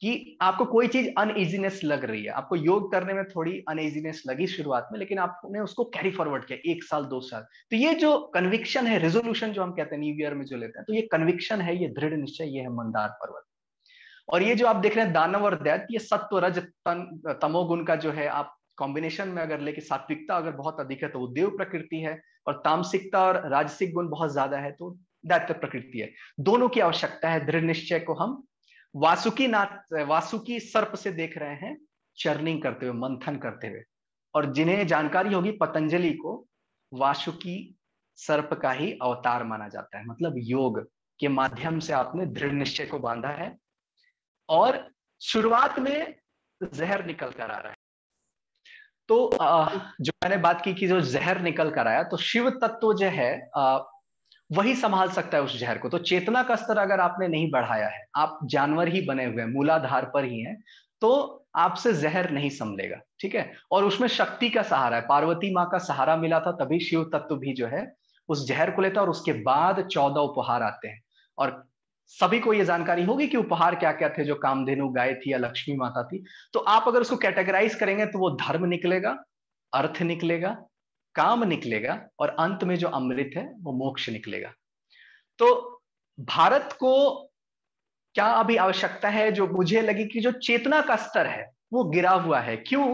कि आपको कोई चीज अनइजीनेस लग रही है आपको योग करने में थोड़ी अनइजीनेस लगी शुरुआत में लेकिन आपने उसको कैरी फॉरवर्ड किया एक साल दो साल तो ये जो कन्विक्शन है रेजोल्यूशन जो हम कहते हैं न्यू ईयर में जो लेते हैं तो ये कन्विक्शन है ये दृढ़ निश्चय ये है मंदार पर्वत और ये जो आप देख रहे हैं दानव और दैत ये सत्व रज तन तमोगुण का जो है आप कॉम्बिनेशन में अगर लेके सात्विकता अगर बहुत अधिक है तो वो देव प्रकृति है और तामसिकता और राजसिक गुण बहुत ज्यादा है तो दैत्य प्रकृति है दोनों की आवश्यकता है दृढ़ निश्चय को हम वासुकी नाथ वासुकी सर्प से देख रहे हैं चर्निंग करते हुए मंथन करते हुए और जिन्हें जानकारी होगी पतंजलि को वासुकी सर्प का ही अवतार माना जाता है मतलब योग के माध्यम से आपने दृढ़ निश्चय को बांधा है और शुरुआत में जहर निकल कर आ रहा है तो जो मैंने बात की कि जो जहर निकल कर आया तो शिव तत्व जो है वही संभाल सकता है उस जहर को तो चेतना का स्तर अगर आपने नहीं बढ़ाया है आप जानवर ही बने हुए हैं मूलाधार पर ही हैं तो आपसे जहर नहीं संभलेगा ठीक है और उसमें शक्ति का सहारा है पार्वती माँ का सहारा मिला था तभी शिव तत्व भी जो है उस जहर को लेता और उसके बाद चौदह उपहार आते हैं और सभी को यह जानकारी होगी कि उपहार क्या क्या थे जो कामधेनु गाय थी या लक्ष्मी माता थी तो आप अगर उसको कैटेगराइज करेंगे तो वो धर्म निकलेगा अर्थ निकलेगा काम निकलेगा और अंत में जो अमृत है वो मोक्ष निकलेगा तो भारत को क्या अभी आवश्यकता है जो मुझे लगी कि जो चेतना का स्तर है वो गिरा हुआ है क्यों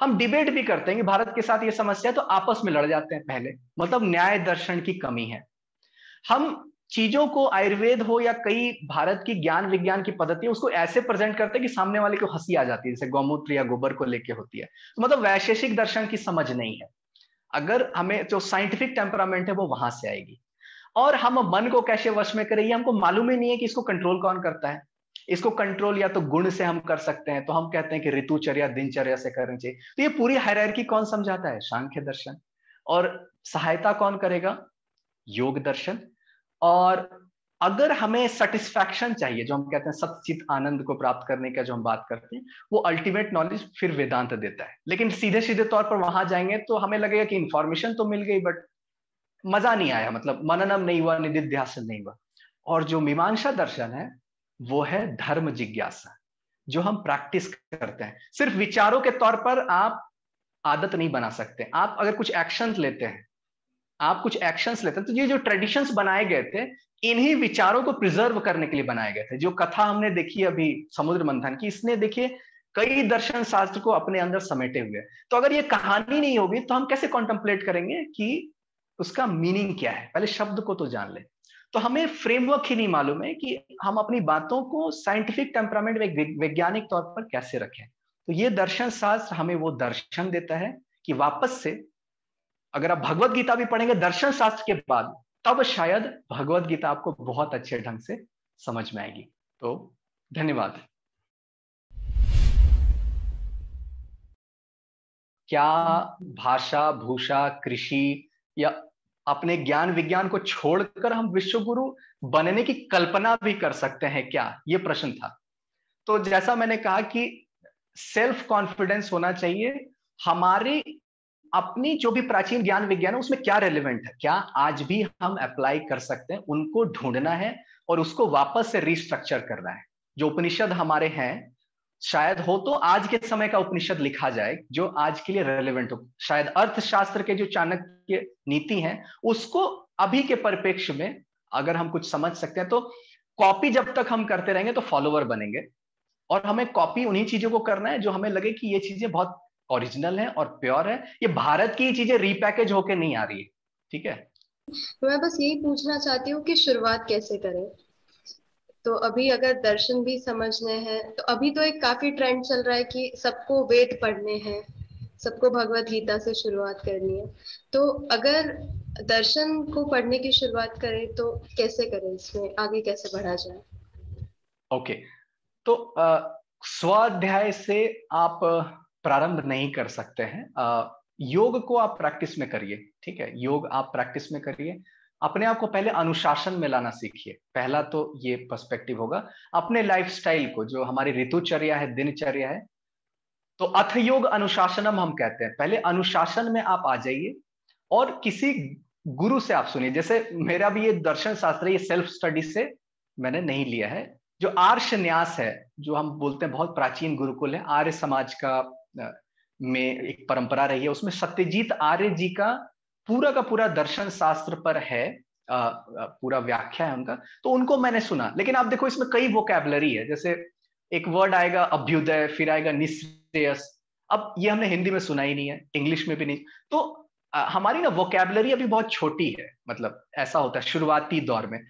हम डिबेट भी करते हैं कि भारत के साथ ये समस्या तो आपस में लड़ जाते हैं पहले मतलब न्याय दर्शन की कमी है हम चीजों को आयुर्वेद हो या कई भारत की ज्ञान विज्ञान की पद्धति उसको ऐसे प्रेजेंट करते हैं कि सामने वाले को हंसी आ जाती है जैसे गौमूत्र या गोबर को लेके होती है तो मतलब वैशेषिक दर्शन की समझ नहीं है अगर हमें जो साइंटिफिक टेम्परामेंट है वो वहां से आएगी और हम मन को कैसे वश में करें ये हमको मालूम ही नहीं है कि इसको कंट्रोल कौन करता है इसको कंट्रोल या तो गुण से हम कर सकते हैं तो हम कहते हैं कि ऋतुचर्या दिनचर्या से करनी चाहिए तो ये पूरी हायरार्की कौन समझाता है सांख्य दर्शन और सहायता कौन करेगा योग दर्शन और अगर हमें सेटिस्फैक्शन चाहिए जो हम कहते हैं सत्चित आनंद को प्राप्त करने का जो हम बात करते हैं वो अल्टीमेट नॉलेज फिर वेदांत देता है लेकिन सीधे सीधे तौर पर वहां जाएंगे तो हमें लगेगा कि इंफॉर्मेशन तो मिल गई बट मजा नहीं आया मतलब मननम नहीं हुआ निधिध्यासन नहीं हुआ और जो मीमांसा दर्शन है वो है धर्म जिज्ञासा जो हम प्रैक्टिस करते हैं सिर्फ विचारों के तौर पर आप आदत नहीं बना सकते आप अगर कुछ एक्शन लेते हैं आप कुछ एक्शंस लेते हैं तो ये जो ट्रेडिशंस बनाए गए थे इन्हीं विचारों को प्रिजर्व करने के लिए बनाए गए थे जो कथा हमने देखी अभी समुद्र मंथन की इसने देखिए कई दर्शन शास्त्र को अपने अंदर समेटे हुए तो अगर ये कहानी नहीं होगी तो हम कैसे कॉन्टम्पलेट करेंगे कि उसका मीनिंग क्या है पहले शब्द को तो जान ले तो हमें फ्रेमवर्क ही नहीं मालूम है कि हम अपनी बातों को साइंटिफिक टेम्परामेंट वैज्ञानिक तौर पर कैसे रखें तो ये दर्शन शास्त्र हमें वो दर्शन देता है कि वापस से अगर आप भगवत गीता भी पढ़ेंगे दर्शन शास्त्र के बाद तब शायद भगवत गीता आपको बहुत अच्छे ढंग से समझ में आएगी तो धन्यवाद क्या भाषा भूषा कृषि या अपने ज्ञान विज्ञान को छोड़कर हम विश्व गुरु बनने की कल्पना भी कर सकते हैं क्या ये प्रश्न था तो जैसा मैंने कहा कि सेल्फ कॉन्फिडेंस होना चाहिए हमारी अपनी जो भी प्राचीन ज्ञान विज्ञान है उसमें क्या रेलिवेंट है क्या आज भी हम अप्लाई कर सकते हैं उनको ढूंढना है और उसको वापस से रिस्ट्रक्चर करना है जो उपनिषद हमारे हैं शायद हो तो आज के समय का उपनिषद लिखा जाए जो आज के लिए रेलिवेंट हो शायद अर्थशास्त्र के जो चाणक्य नीति है उसको अभी के परिपेक्ष में अगर हम कुछ समझ सकते हैं तो कॉपी जब तक हम करते रहेंगे तो फॉलोवर बनेंगे और हमें कॉपी उन्हीं चीजों को करना है जो हमें लगे कि ये चीजें बहुत ओरिजिनल है और प्योर है ये भारत की चीजें रीपैकेज होके नहीं आ रही है ठीक है तो मैं बस यही पूछना चाहती हूँ कि शुरुआत कैसे करें तो अभी अगर दर्शन भी समझने हैं तो अभी तो एक काफी ट्रेंड चल रहा है कि सबको वेद पढ़ने हैं सबको भगवत गीता से शुरुआत करनी है तो अगर दर्शन को पढ़ने की शुरुआत करें तो कैसे करें इसमें आगे कैसे बढ़ा जाए ओके okay. तो स्वाध्याय से आप प्रारंभ नहीं कर सकते हैं आ, योग को आप प्रैक्टिस में करिए ठीक है योग आप प्रैक्टिस में करिए अपने आप को पहले अनुशासन में लाना सीखिए पहला तो ये पर्सपेक्टिव होगा अपने लाइफस्टाइल को जो हमारी ऋतुचर्या है दिनचर्या है तो अथ योग अनुशासनम हम कहते हैं पहले अनुशासन में आप आ जाइए और किसी गुरु से आप सुनिए जैसे मेरा भी ये दर्शन शास्त्र ये सेल्फ स्टडी से मैंने नहीं लिया है जो आर्ष न्यास है जो हम बोलते हैं बहुत प्राचीन गुरुकुल है आर्य समाज का में एक परंपरा रही है उसमें सत्यजीत आर्य जी का पूरा का पूरा दर्शन शास्त्र पर है पूरा व्याख्या है उनका तो उनको मैंने सुना लेकिन आप देखो इसमें कई वोकैबलरी है जैसे एक वर्ड आएगा अभ्युदय फिर आएगा निश्रेयस अब ये हमने हिंदी में सुना ही नहीं है इंग्लिश में भी नहीं तो हमारी ना वोकेबलरी अभी बहुत छोटी है मतलब ऐसा होता है शुरुआती दौर में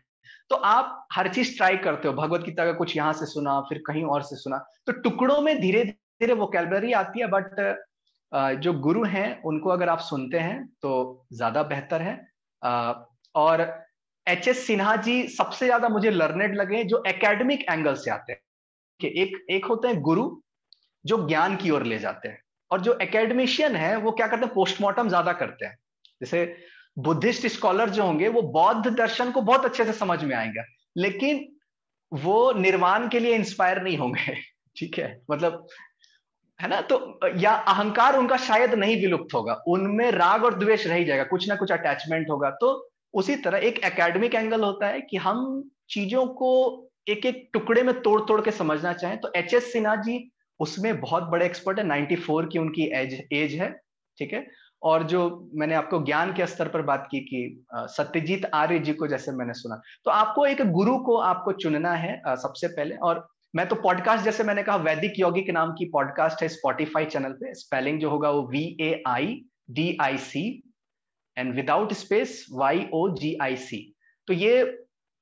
तो आप हर चीज ट्राई करते हो भगवत गीता का कुछ यहाँ से सुना फिर कहीं और से सुना तो टुकड़ों में धीरे धीरे कैलबरी आती है बट uh, जो गुरु हैं उनको अगर आप सुनते हैं तो ज्यादा बेहतर है uh, और एच एस सिन्हा जी सबसे ज्यादा मुझे लर्नेड लगे जो एकेडमिक एंगल से आते हैं कि एक एक होते हैं गुरु जो ज्ञान की ओर ले जाते हैं और जो एकेडमिशियन है वो क्या करते हैं पोस्टमार्टम ज्यादा करते हैं जैसे बुद्धिस्ट स्कॉलर जो होंगे वो बौद्ध दर्शन को बहुत अच्छे से समझ में आएगा लेकिन वो निर्वाण के लिए इंस्पायर नहीं होंगे [LAUGHS] ठीक है मतलब है ना तो या अहंकार उनका शायद नहीं विलुप्त होगा उनमें राग और द्वेष रह जाएगा कुछ ना कुछ अटैचमेंट होगा तो उसी तरह एक एकेडमिक एंगल होता है कि हम चीजों को एक एक टुकड़े में तोड़ तोड़ के समझना चाहें तो एच एस सिन्हा जी उसमें बहुत बड़े एक्सपर्ट है फोर की उनकी एज एज है ठीक है और जो मैंने आपको ज्ञान के स्तर पर बात की कि सत्यजीत आर्य जी को जैसे मैंने सुना तो आपको एक गुरु को आपको चुनना है सबसे पहले और मैं तो पॉडकास्ट जैसे मैंने कहा वैदिक योगी के नाम की पॉडकास्ट है स्पॉटिफाई चैनल पे स्पेलिंग जो होगा वो V A I D I C and without space Y O G I C तो ये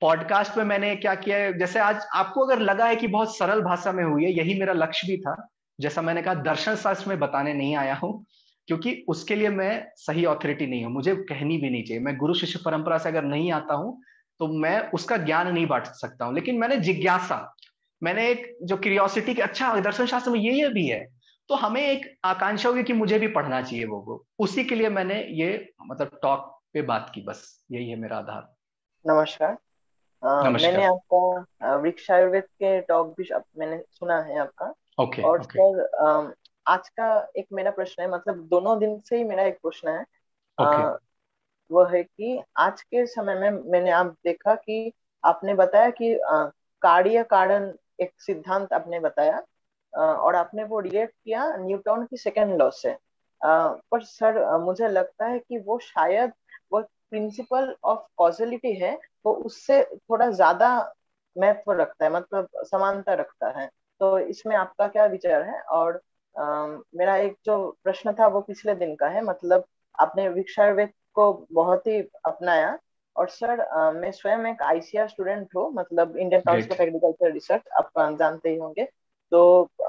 पॉडकास्ट में मैंने क्या किया है जैसे आज आपको अगर लगा है कि बहुत सरल भाषा में हुई है यही मेरा लक्ष्य भी था जैसा मैंने कहा दर्शन शास्त्र में बताने नहीं आया हूं क्योंकि उसके लिए मैं सही ऑथोरिटी नहीं हूं मुझे कहनी भी नहीं चाहिए मैं गुरु शिष्य परंपरा से अगर नहीं आता हूं तो मैं उसका ज्ञान नहीं बांट सकता हूं लेकिन मैंने जिज्ञासा मैंने एक जो क्यूरियोसिटी की अच्छा दर्शन शास्त्र में ये ये भी है तो हमें एक आकांक्षा होगी कि मुझे भी पढ़ना चाहिए वो बुक उसी के लिए मैंने ये मतलब टॉक पे बात की बस यही है मेरा आधार नमस्कार आ, मैंने आपका वृक्ष आयुर्वेद के टॉक भी मैंने सुना है आपका ओके और ओके. सर आज का एक मेरा प्रश्न है मतलब दोनों दिन से ही मेरा एक प्रश्न है आ, वो है कि आज के समय में मैंने आप देखा कि आपने बताया कि कार्य कारण एक सिद्धांत आपने बताया और आपने वो रिलेट किया न्यूटन की सेकेंड लॉ से पर सर मुझे लगता है कि वो शायद वो प्रिंसिपल ऑफ कॉजलिटी है वो उससे थोड़ा ज्यादा महत्व रखता है मतलब समानता रखता है तो इसमें आपका क्या विचार है और आ, मेरा एक जो प्रश्न था वो पिछले दिन का है मतलब आपने भिक्षावेद को बहुत ही अपनाया और सर मैं स्वयं एक आईसीआर स्टूडेंट हूँ मतलब Indian Council of Agriculture Research आप जानते ही होंगे तो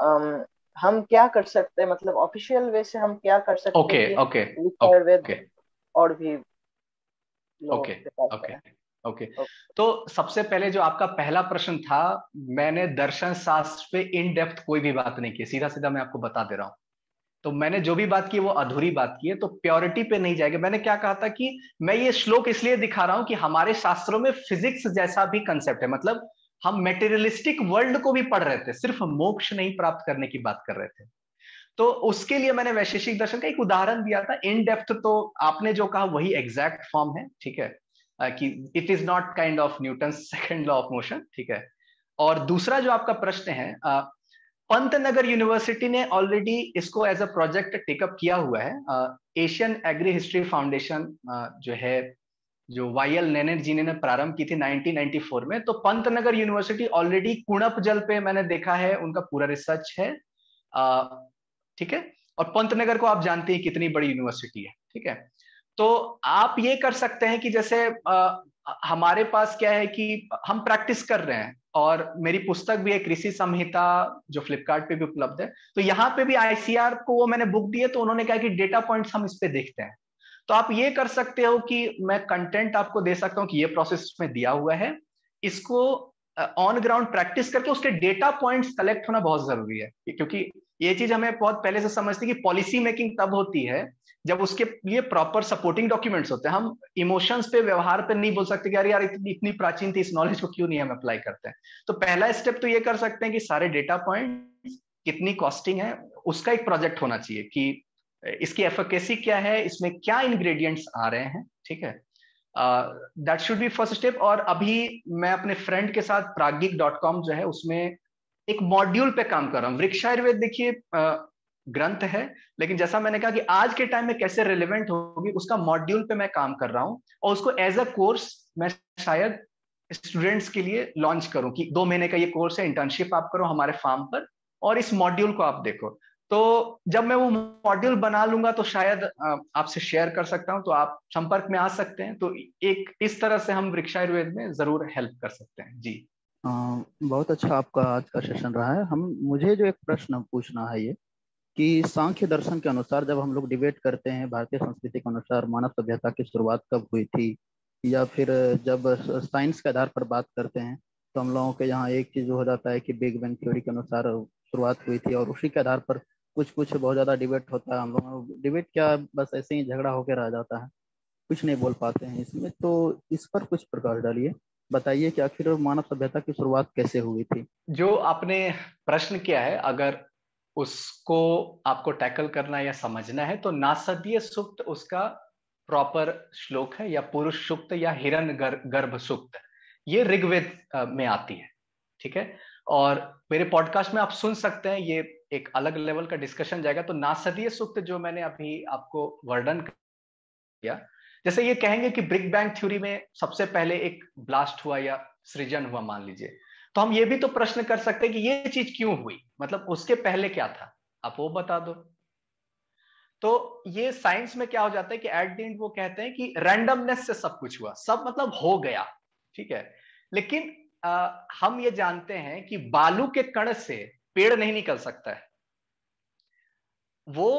um, हम क्या कर सकते हैं मतलब ऑफिशियल वे से हम क्या कर सकते ओके ओके ओके और भी ओके ओके ओके तो सबसे पहले जो आपका पहला प्रश्न था मैंने दर्शन शास्त्र पे इन डेप्थ कोई भी बात नहीं की सीधा सीधा मैं आपको बता दे रहा हूँ तो मैंने जो भी बात की वो अधूरी बात की है तो प्योरिटी पे नहीं जाएगा मैंने क्या कहा था कि मैं ये श्लोक इसलिए दिखा रहा हूं कि हमारे शास्त्रों में फिजिक्स जैसा भी कंसेप्ट है मतलब हम मेटेरियलिस्टिक वर्ल्ड को भी पढ़ रहे थे सिर्फ मोक्ष नहीं प्राप्त करने की बात कर रहे थे तो उसके लिए मैंने वैशेषिक दर्शन का एक उदाहरण दिया था इन डेप्थ तो आपने जो कहा वही एग्जैक्ट फॉर्म है ठीक है कि it is not kind of Newton second law of motion ठीक है और दूसरा जो आपका प्रश्न है पंतनगर यूनिवर्सिटी ने ऑलरेडी इसको एज अ प्रोजेक्ट टेकअप किया हुआ है एशियन एग्री हिस्ट्री फाउंडेशन जो है जो वाई एल नैनर जी ने प्रारंभ की थी 1994 में तो पंत नगर यूनिवर्सिटी ऑलरेडी कुणप जल पे मैंने देखा है उनका पूरा रिसर्च है ठीक है और पंत नगर को आप जानते हैं कितनी बड़ी यूनिवर्सिटी है ठीक है तो आप ये कर सकते हैं कि जैसे आ, हमारे पास क्या है कि हम प्रैक्टिस कर रहे हैं और मेरी पुस्तक भी है कृषि संहिता जो फ्लिपकार्ट पे भी उपलब्ध है तो यहाँ पे भी आईसीआर को वो मैंने बुक दी है तो उन्होंने कहा कि डेटा पॉइंट्स हम इस पे देखते हैं तो आप ये कर सकते हो कि मैं कंटेंट आपको दे सकता हूँ कि ये प्रोसेस में दिया हुआ है इसको ऑन ग्राउंड प्रैक्टिस करके उसके डेटा पॉइंट्स कलेक्ट होना बहुत जरूरी है क्योंकि ये चीज हमें बहुत पहले से समझती है कि पॉलिसी मेकिंग तब होती है जब उसके लिए प्रॉपर सपोर्टिंग डॉक्यूमेंट्स होते हैं हम इमोशंस पे व्यवहार पे नहीं बोल सकते कि यार यार इतनी, इतनी प्राचीन थी इस नॉलेज को क्यों नहीं हम अप्लाई करते हैं तो पहला स्टेप तो ये कर सकते हैं कि सारे डेटा पॉइंट कितनी कॉस्टिंग है उसका एक प्रोजेक्ट होना चाहिए कि इसकी एफिकेसी क्या है इसमें क्या इंग्रेडिएंट्स आ रहे हैं ठीक है that should be first step और अभी मैं अपने फ्रेंड के साथ प्रागिक डॉट कॉम जो है उसमें एक मॉड्यूल पे काम कर रहा हूँ वृक्ष आयुर्वेद देखिए ग्रंथ है लेकिन जैसा मैंने कहा कि आज के टाइम में कैसे रिलेवेंट होगी उसका मॉड्यूल पे मैं काम कर रहा हूँ और उसको एज अ कोर्स मैं शायद स्टूडेंट्स के लिए लॉन्च करूँ कि दो महीने का ये कोर्स है इंटर्नशिप आप करो हमारे फार्म पर और इस मॉड्यूल को आप देखो तो जब मैं वो मॉड्यूल बना लूंगा तो शायद आपसे शेयर कर सकता हूँ तो आप संपर्क में आ सकते हैं तो एक इस तरह से हम वृक्षायुर्वेद में जरूर हेल्प कर सकते हैं जी आ, बहुत अच्छा आपका आज का सेशन रहा है हम मुझे जो एक प्रश्न पूछना है ये कि सांख्य दर्शन के अनुसार जब हम लोग डिबेट करते हैं भारतीय संस्कृति के अनुसार मानव सभ्यता की शुरुआत कब हुई थी या फिर जब साइंस के आधार पर बात करते हैं तो हम लोगों के यहाँ एक चीज़ हो जाता है कि बिग बैंग थ्योरी के अनुसार शुरुआत हुई थी और उसी के आधार पर कुछ कुछ बहुत ज़्यादा डिबेट होता है हम लोग डिबेट क्या बस ऐसे ही झगड़ा होकर रह जाता है कुछ नहीं बोल पाते हैं इसमें तो इस पर कुछ प्रकाश डालिए बताइए कि आखिर मानव सभ्यता की शुरुआत कैसे हुई थी जो आपने प्रश्न किया है अगर उसको आपको टैकल करना या समझना है तो नासदीय सुक्त उसका प्रॉपर श्लोक है या पुरुष सुक्त या हिरण गर्भ सुक्त ये ऋग्वेद में आती है ठीक है और मेरे पॉडकास्ट में आप सुन सकते हैं ये एक अलग लेवल का डिस्कशन जाएगा तो नासदीय सुक्त जो मैंने अभी आपको वर्णन किया जैसे ये कहेंगे कि ब्रिग बैंग थ्योरी में सबसे पहले एक ब्लास्ट हुआ या सृजन हुआ मान लीजिए तो हम ये भी तो प्रश्न कर सकते हैं कि ये चीज क्यों हुई मतलब उसके पहले क्या था आप वो बता दो तो ये साइंस में क्या हो जाता है कि एट दी एंड वो कहते हैं कि रैंडमनेस से सब कुछ हुआ सब मतलब हो गया ठीक है लेकिन आ, हम ये जानते हैं कि बालू के कण से पेड़ नहीं निकल सकता है वो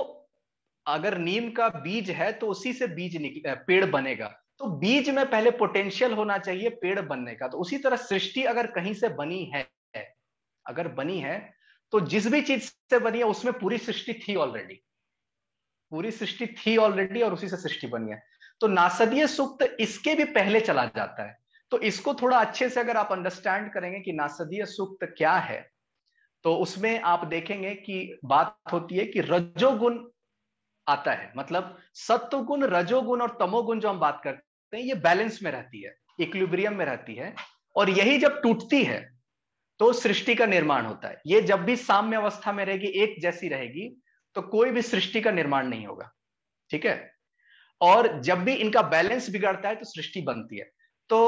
अगर नीम का बीज है तो उसी से बीज पेड़ बनेगा तो बीज में पहले पोटेंशियल होना चाहिए पेड़ बनने का तो उसी तरह सृष्टि अगर कहीं से बनी है अगर बनी है तो जिस भी चीज से बनी है उसमें पूरी सृष्टि थी ऑलरेडी पूरी सृष्टि थी ऑलरेडी और उसी से सृष्टि बनी है तो नासदीय सुक्त इसके भी पहले चला जाता है तो इसको थोड़ा अच्छे से अगर आप अंडरस्टैंड करेंगे कि नासदीय सुक्त क्या है तो उसमें आप देखेंगे कि बात होती है कि रजोगुण आता है मतलब सत्वगुण रजोगुण और तमोगुण जो हम बात करते सकते हैं ये बैलेंस में रहती है इक्लिब्रियम में रहती है और यही जब टूटती है तो सृष्टि का निर्माण होता है ये जब भी साम्य अवस्था में रहेगी एक जैसी रहेगी तो कोई भी सृष्टि का निर्माण नहीं होगा ठीक है और जब भी इनका बैलेंस बिगड़ता है तो सृष्टि बनती है तो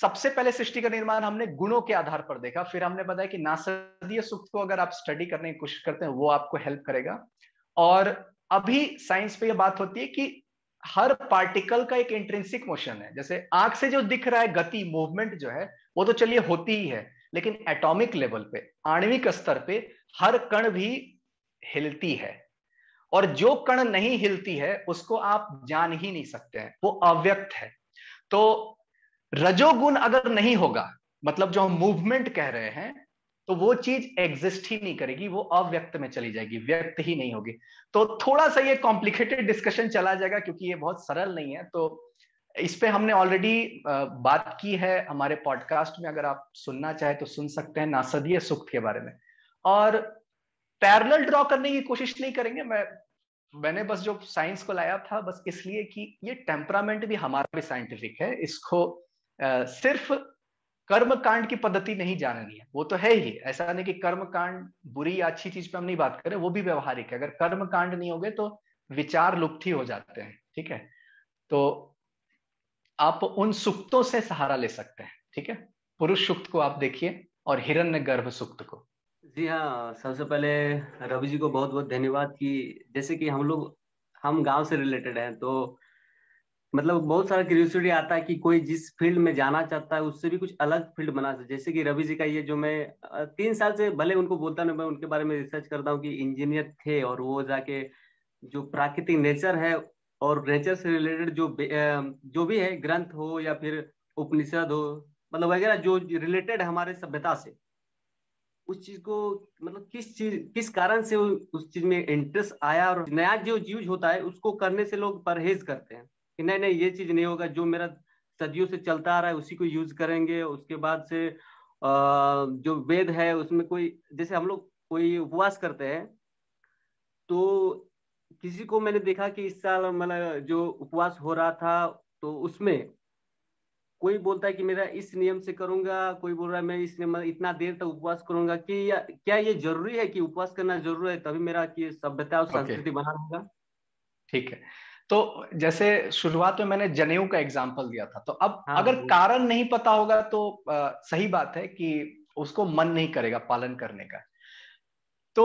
सबसे पहले सृष्टि का निर्माण हमने गुणों के आधार पर देखा फिर हमने बताया कि नासदीय सुख को अगर आप स्टडी करने की कोशिश करते हैं वो आपको हेल्प करेगा और अभी साइंस पे ये बात होती है कि हर पार्टिकल का एक इंट्रेंसिक मोशन है जैसे आंख से जो दिख रहा है गति मूवमेंट जो है वो तो चलिए होती ही है लेकिन एटॉमिक लेवल पे आणविक स्तर पे हर कण भी हिलती है और जो कण नहीं हिलती है उसको आप जान ही नहीं सकते हैं वो अव्यक्त है तो रजोगुण अगर नहीं होगा मतलब जो हम मूवमेंट कह रहे हैं तो वो चीज एग्जिस्ट ही नहीं करेगी वो अव्यक्त में चली जाएगी व्यक्त ही नहीं होगी तो थोड़ा सा ये कॉम्प्लिकेटेड डिस्कशन चला जाएगा क्योंकि ये बहुत सरल नहीं है तो इस पे हमने ऑलरेडी बात की है हमारे पॉडकास्ट में अगर आप सुनना चाहे तो सुन सकते हैं नासदीय सुख के बारे में और पैरल ड्रॉ करने की कोशिश नहीं करेंगे मैं मैंने बस जो साइंस को लाया था बस इसलिए कि ये टेम्परामेंट भी हमारा भी साइंटिफिक है इसको आ, सिर्फ कर्म कांड की पद्धति नहीं जाननी है वो तो है ही ऐसा नहीं कि कर्म कांड बुरी या अच्छी चीज पे हम नहीं बात करें वो भी व्यवहारिक है अगर कर्म कांड नहीं हो गए तो विचार लुप्त ही हो जाते हैं ठीक है तो आप उन सुक्तों से सहारा ले सकते हैं ठीक है पुरुष सुक्त को आप देखिए और हिरण्य गर्भ सुक्त को जी हाँ सबसे पहले रवि जी को बहुत बहुत धन्यवाद कि जैसे कि हम लोग हम गांव से रिलेटेड हैं तो मतलब बहुत सारा क्यूरियोसिटी आता है कि कोई जिस फील्ड में जाना चाहता है उससे भी कुछ अलग फील्ड बना सकते जैसे कि रवि जी का ये जो मैं तीन साल से भले उनको बोलता ना मैं उनके बारे में रिसर्च करता हूँ कि इंजीनियर थे और वो जाके जो प्राकृतिक नेचर है और नेचर से रिलेटेड जो जो भी है ग्रंथ हो या फिर उपनिषद हो मतलब वगैरह जो रिलेटेड है हमारे सभ्यता से उस चीज को मतलब किस चीज किस कारण से उस चीज में इंटरेस्ट आया और नया जो यूज होता है उसको करने से लोग परहेज करते हैं कि नहीं नहीं ये चीज नहीं होगा जो मेरा सदियों से चलता आ रहा है उसी को यूज करेंगे उसके बाद से जो वेद है उसमें कोई जैसे हम लोग कोई उपवास करते हैं तो किसी को मैंने देखा कि इस साल मतलब जो उपवास हो रहा था तो उसमें कोई बोलता है कि मेरा इस नियम से करूंगा कोई बोल रहा है मैं इस नियम इतना देर तक उपवास करूंगा कि या, क्या ये जरूरी है कि उपवास करना जरूरी है तभी मेरा कि सभ्यता और संस्कृति okay. बना रहेगा ठीक है तो जैसे शुरुआत में मैंने जनेऊ का एग्जाम्पल दिया था तो अब हाँ, अगर कारण नहीं पता होगा तो आ, सही बात है कि उसको मन नहीं करेगा पालन करने का तो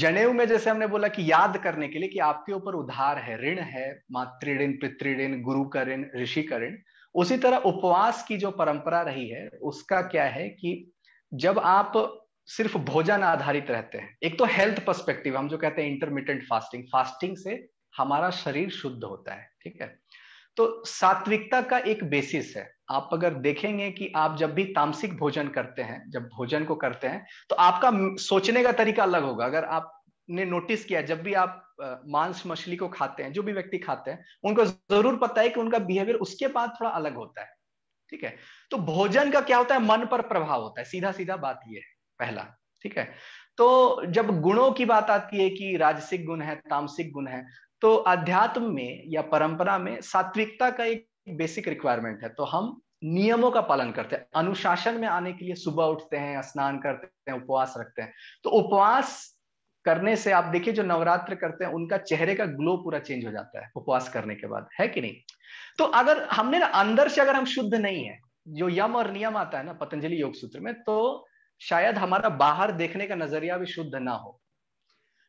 जनेऊ में जैसे हमने बोला कि याद करने के लिए कि आपके ऊपर उधार है ऋण है मातृण पितृण गुरु का ऋण ऋषि का ऋण उसी तरह उपवास की जो परंपरा रही है उसका क्या है कि जब आप सिर्फ भोजन आधारित रहते हैं एक तो हेल्थ पर्सपेक्टिव हम जो कहते हैं इंटरमीडियंट फास्टिंग फास्टिंग से हमारा शरीर शुद्ध होता है ठीक है तो सात्विकता का एक बेसिस है आप अगर देखेंगे कि आप जब भी तामसिक भोजन करते हैं जब भोजन को करते हैं तो आपका सोचने का तरीका अलग होगा अगर आपने नोटिस किया जब भी आप मांस मछली को खाते हैं जो भी व्यक्ति खाते हैं उनको जरूर पता है कि उनका बिहेवियर उसके बाद थोड़ा अलग होता है ठीक है तो भोजन का क्या होता है मन पर प्रभाव होता है सीधा सीधा बात यह है पहला ठीक है तो जब गुणों की बात आती है कि राजसिक गुण है तामसिक गुण है तो अध्यात्म में या परंपरा में सात्विकता का एक बेसिक रिक्वायरमेंट है तो हम नियमों का पालन करते हैं अनुशासन में आने के लिए सुबह उठते हैं स्नान करते हैं उपवास रखते हैं तो उपवास करने से आप देखिए जो नवरात्र करते हैं उनका चेहरे का ग्लो पूरा चेंज हो जाता है उपवास करने के बाद है कि नहीं तो अगर हमने ना अंदर से अगर हम शुद्ध नहीं है जो यम और नियम आता है ना पतंजलि योग सूत्र में तो शायद हमारा बाहर देखने का नजरिया भी शुद्ध ना हो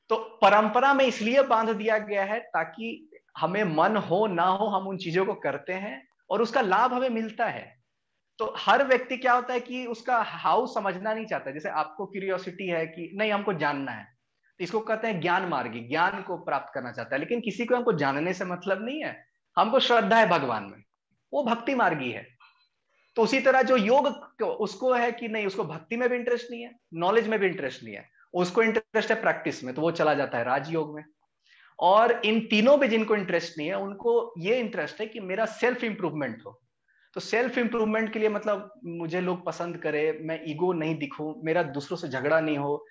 तो परंपरा में इसलिए बांध दिया गया है ताकि हमें मन हो ना हो हम उन चीजों को करते हैं और उसका लाभ हमें मिलता है तो हर व्यक्ति क्या होता है कि उसका हाउ समझना नहीं चाहता जैसे आपको क्यूरियोसिटी है कि नहीं हमको जानना है तो इसको कहते हैं ज्ञान मार्गी ज्ञान को प्राप्त करना चाहता है लेकिन किसी को हमको जानने से मतलब नहीं है हमको श्रद्धा है भगवान में वो भक्ति मार्गी है तो उसी तरह जो योग उसको है कि नहीं उसको भक्ति में भी इंटरेस्ट नहीं है नॉलेज में भी इंटरेस्ट नहीं है उसको इंटरेस्ट है प्रैक्टिस में तो वो चला जाता है राजयोग में और इन तीनों में जिनको इंटरेस्ट नहीं है उनको ये इंटरेस्ट है कि मेरा सेल्फ इंप्रूवमेंट हो तो सेल्फ इंप्रूवमेंट के लिए मतलब मुझे लोग पसंद करे मैं ईगो नहीं दिखूं मेरा दूसरों से झगड़ा नहीं हो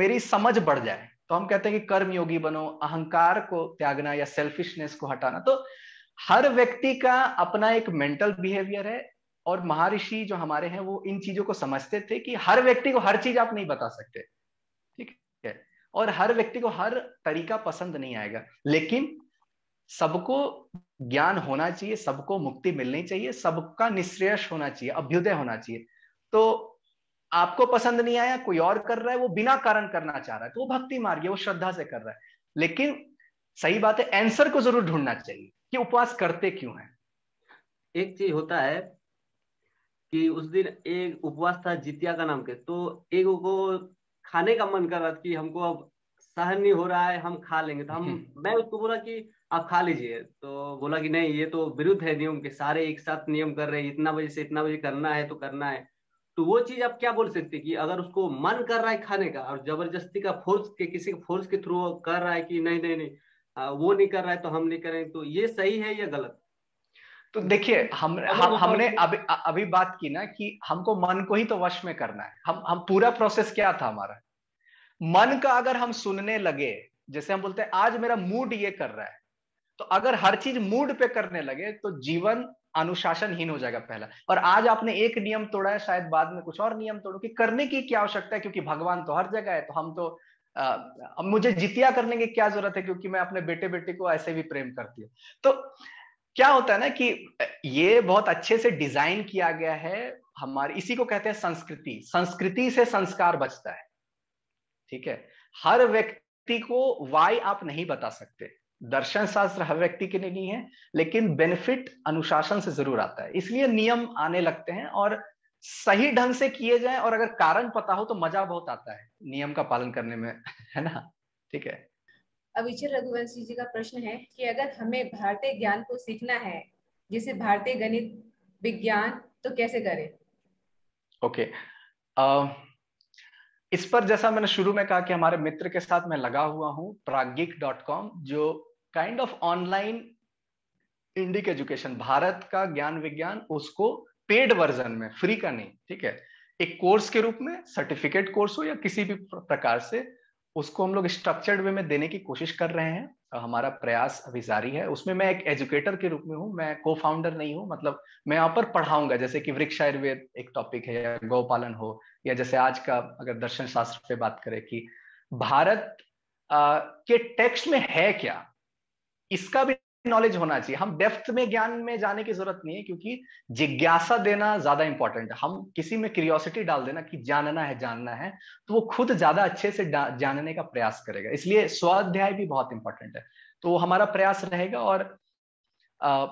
मेरी समझ बढ़ जाए तो हम कहते हैं कि कर्मयोगी बनो अहंकार को त्यागना या सेल्फिशनेस को हटाना तो हर व्यक्ति का अपना एक मेंटल बिहेवियर है और महर्षि जो हमारे हैं वो इन चीजों को समझते थे कि हर व्यक्ति को हर चीज आप नहीं बता सकते और हर व्यक्ति को हर तरीका पसंद नहीं आएगा लेकिन सबको ज्ञान होना चाहिए सबको मुक्ति मिलनी चाहिए सबका निश्रेयस होना चाहिए अभ्युदय होना चाहिए तो आपको पसंद नहीं आया कोई और कर रहा है वो बिना कारण करना चाह रहा है तो वो भक्ति मार्ग वो श्रद्धा से कर रहा है लेकिन सही बात है आंसर को जरूर ढूंढना चाहिए कि उपवास करते क्यों है एक चीज होता है कि उस दिन एक उपवास था जितिया का नाम के तो एक को खाने का मन कर रहा था कि हमको अब सहन नहीं हो रहा है हम खा लेंगे तो हम [LAUGHS] मैं उसको बोला कि आप खा लीजिए तो बोला कि नहीं ये तो विरुद्ध है नियम के सारे एक साथ नियम कर रहे हैं इतना बजे से इतना बजे करना है तो करना है तो वो चीज आप क्या बोल सकते कि अगर उसको मन कर रहा है खाने का और जबरदस्ती का फोर्स के किसी के फोर्स के थ्रू कर रहा है कि नहीं नहीं नहीं वो नहीं कर रहा है तो हम नहीं करें तो ये सही है या गलत तो देखिए हम, हम हमने अभी अभी बात की ना कि हमको मन को ही तो वश में करना है हम हम पूरा प्रोसेस क्या था हमारा मन का अगर हम सुनने लगे जैसे हम बोलते हैं आज मेरा मूड ये कर रहा है तो अगर हर चीज मूड पे करने लगे तो जीवन अनुशासनहीन हो जाएगा पहला और आज आपने एक नियम तोड़ा है शायद बाद में कुछ और नियम तोड़ो कि करने की क्या आवश्यकता है क्योंकि भगवान तो हर जगह है तो हम तो आ, मुझे जितिया करने की क्या जरूरत है क्योंकि मैं अपने बेटे बेटे को ऐसे भी प्रेम करती हूँ तो क्या होता है ना कि ये बहुत अच्छे से डिजाइन किया गया है हमारे इसी को कहते हैं संस्कृति संस्कृति से संस्कार बचता है ठीक है हर व्यक्ति को वाई आप नहीं बता सकते दर्शन शास्त्र हर व्यक्ति के लिए नहीं है लेकिन बेनिफिट अनुशासन से जरूर आता है इसलिए नियम आने लगते हैं और सही ढंग से किए जाए और अगर कारण पता हो तो मजा बहुत आता है नियम का पालन करने में [LAUGHS] है ना ठीक है अविचर रघुवंशी जी का प्रश्न है कि अगर हमें भारतीय ज्ञान को सीखना है जैसे भारतीय गणित विज्ञान तो कैसे करें ओके okay. uh, इस पर जैसा मैंने शुरू में कहा कि हमारे मित्र के साथ मैं लगा हुआ हूं प्रागिक डॉट कॉम जो kind of online Indic education Bharat का ज्ञान विज्ञान उसको पेड वर्जन में फ्री का नहीं ठीक है एक कोर्स के रूप में सर्टिफिकेट कोर्स हो या किसी भी प्रकार से उसको हम लोग स्ट्रक्चर्ड वे में देने की कोशिश कर रहे हैं हमारा प्रयास अभी जारी है उसमें मैं एक एजुकेटर के रूप में हूँ मैं को फाउंडर नहीं हूँ मतलब मैं यहाँ पर पढ़ाऊंगा जैसे कि वृक्ष आयुर्वेद एक टॉपिक है या गौपालन हो या जैसे आज का अगर दर्शन शास्त्र पे बात करें कि भारत आ, के टेक्स्ट में है क्या इसका भी नॉलेज होना चाहिए हम डेप्थ में ज्ञान में जाने की जरूरत नहीं है क्योंकि जिज्ञासा देना ज्यादा इंपॉर्टेंट है हम किसी में क्यूरियोसिटी डाल देना कि जानना है जानना है तो वो खुद ज्यादा अच्छे से जानने का प्रयास करेगा इसलिए स्वाध्याय भी बहुत इंपॉर्टेंट है तो हमारा प्रयास रहेगा और आ,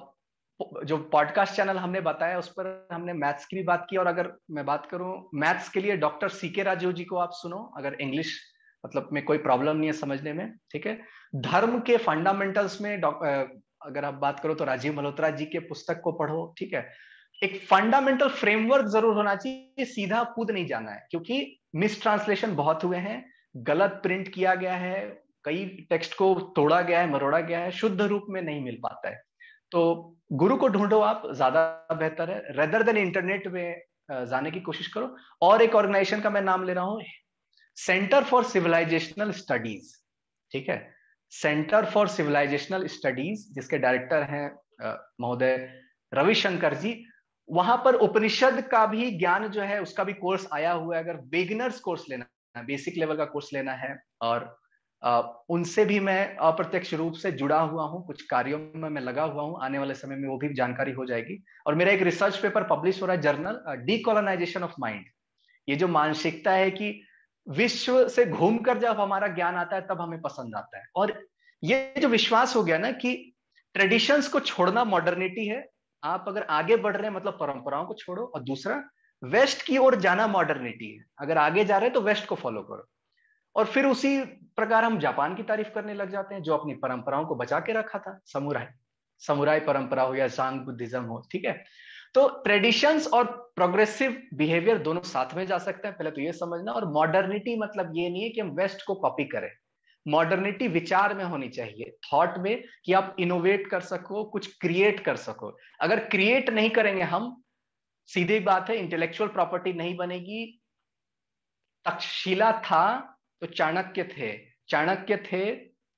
जो पॉडकास्ट चैनल हमने बताया उस पर हमने मैथ्स की भी बात की और अगर मैं बात करूं मैथ्स के लिए डॉक्टर सी के राजीव जी को आप सुनो अगर इंग्लिश मतलब में कोई प्रॉब्लम नहीं है समझने में ठीक है धर्म के फंडामेंटल्स में अगर आप बात करो तो राजीव मल्होत्रा जी के पुस्तक को पढ़ो ठीक है एक फंडामेंटल फ्रेमवर्क जरूर होना चाहिए सीधा कूद नहीं जाना है क्योंकि मिस ट्रांसलेशन बहुत हुए हैं गलत प्रिंट किया गया है कई टेक्स्ट को तोड़ा गया है मरोड़ा गया है शुद्ध रूप में नहीं मिल पाता है तो गुरु को ढूंढो आप ज्यादा बेहतर है रेदर देन इंटरनेट में जाने की कोशिश करो और एक ऑर्गेनाइजेशन का मैं नाम ले रहा हूं सेंटर फॉर सिविलाइजेशनल स्टडीज ठीक है सेंटर फॉर सिविलाइजेशनल स्टडीज जिसके डायरेक्टर हैं महोदय रविशंकर जी वहां पर उपनिषद का भी ज्ञान जो है उसका भी कोर्स आया हुआ है अगर बिगिनर्स कोर्स लेना है बेसिक लेवल का कोर्स लेना है और उनसे भी मैं अप्रत्यक्ष रूप से जुड़ा हुआ हूँ कुछ कार्यों में मैं लगा हुआ हूँ आने वाले समय में वो भी जानकारी हो जाएगी और मेरा एक रिसर्च पेपर पब्लिश हो रहा है जर्नल डीकोलोनाइजेशन ऑफ माइंड ये जो मानसिकता है कि विश्व से घूमकर जब हमारा ज्ञान आता है तब हमें पसंद आता है और ये जो विश्वास हो गया ना कि ट्रेडिशंस को छोड़ना मॉडर्निटी है आप अगर आगे बढ़ रहे हैं मतलब परंपराओं को छोड़ो और दूसरा वेस्ट की ओर जाना मॉडर्निटी है अगर आगे जा रहे हैं तो वेस्ट को फॉलो करो और फिर उसी प्रकार हम जापान की तारीफ करने लग जाते हैं जो अपनी परंपराओं को बचा के रखा था समुराय समुराय परंपरा हो या सांग बुद्धिज्म हो ठीक है तो ट्रेडिशंस और प्रोग्रेसिव बिहेवियर दोनों साथ में जा सकते हैं पहले तो ये समझना और मॉडर्निटी मतलब ये नहीं है कि हम वेस्ट को कॉपी करें मॉडर्निटी विचार में होनी चाहिए थॉट में कि आप इनोवेट कर सको कुछ क्रिएट कर सको अगर क्रिएट नहीं करेंगे हम सीधी बात है इंटेलेक्चुअल प्रॉपर्टी नहीं बनेगी तक्षशिला था तो चाणक्य थे चाणक्य थे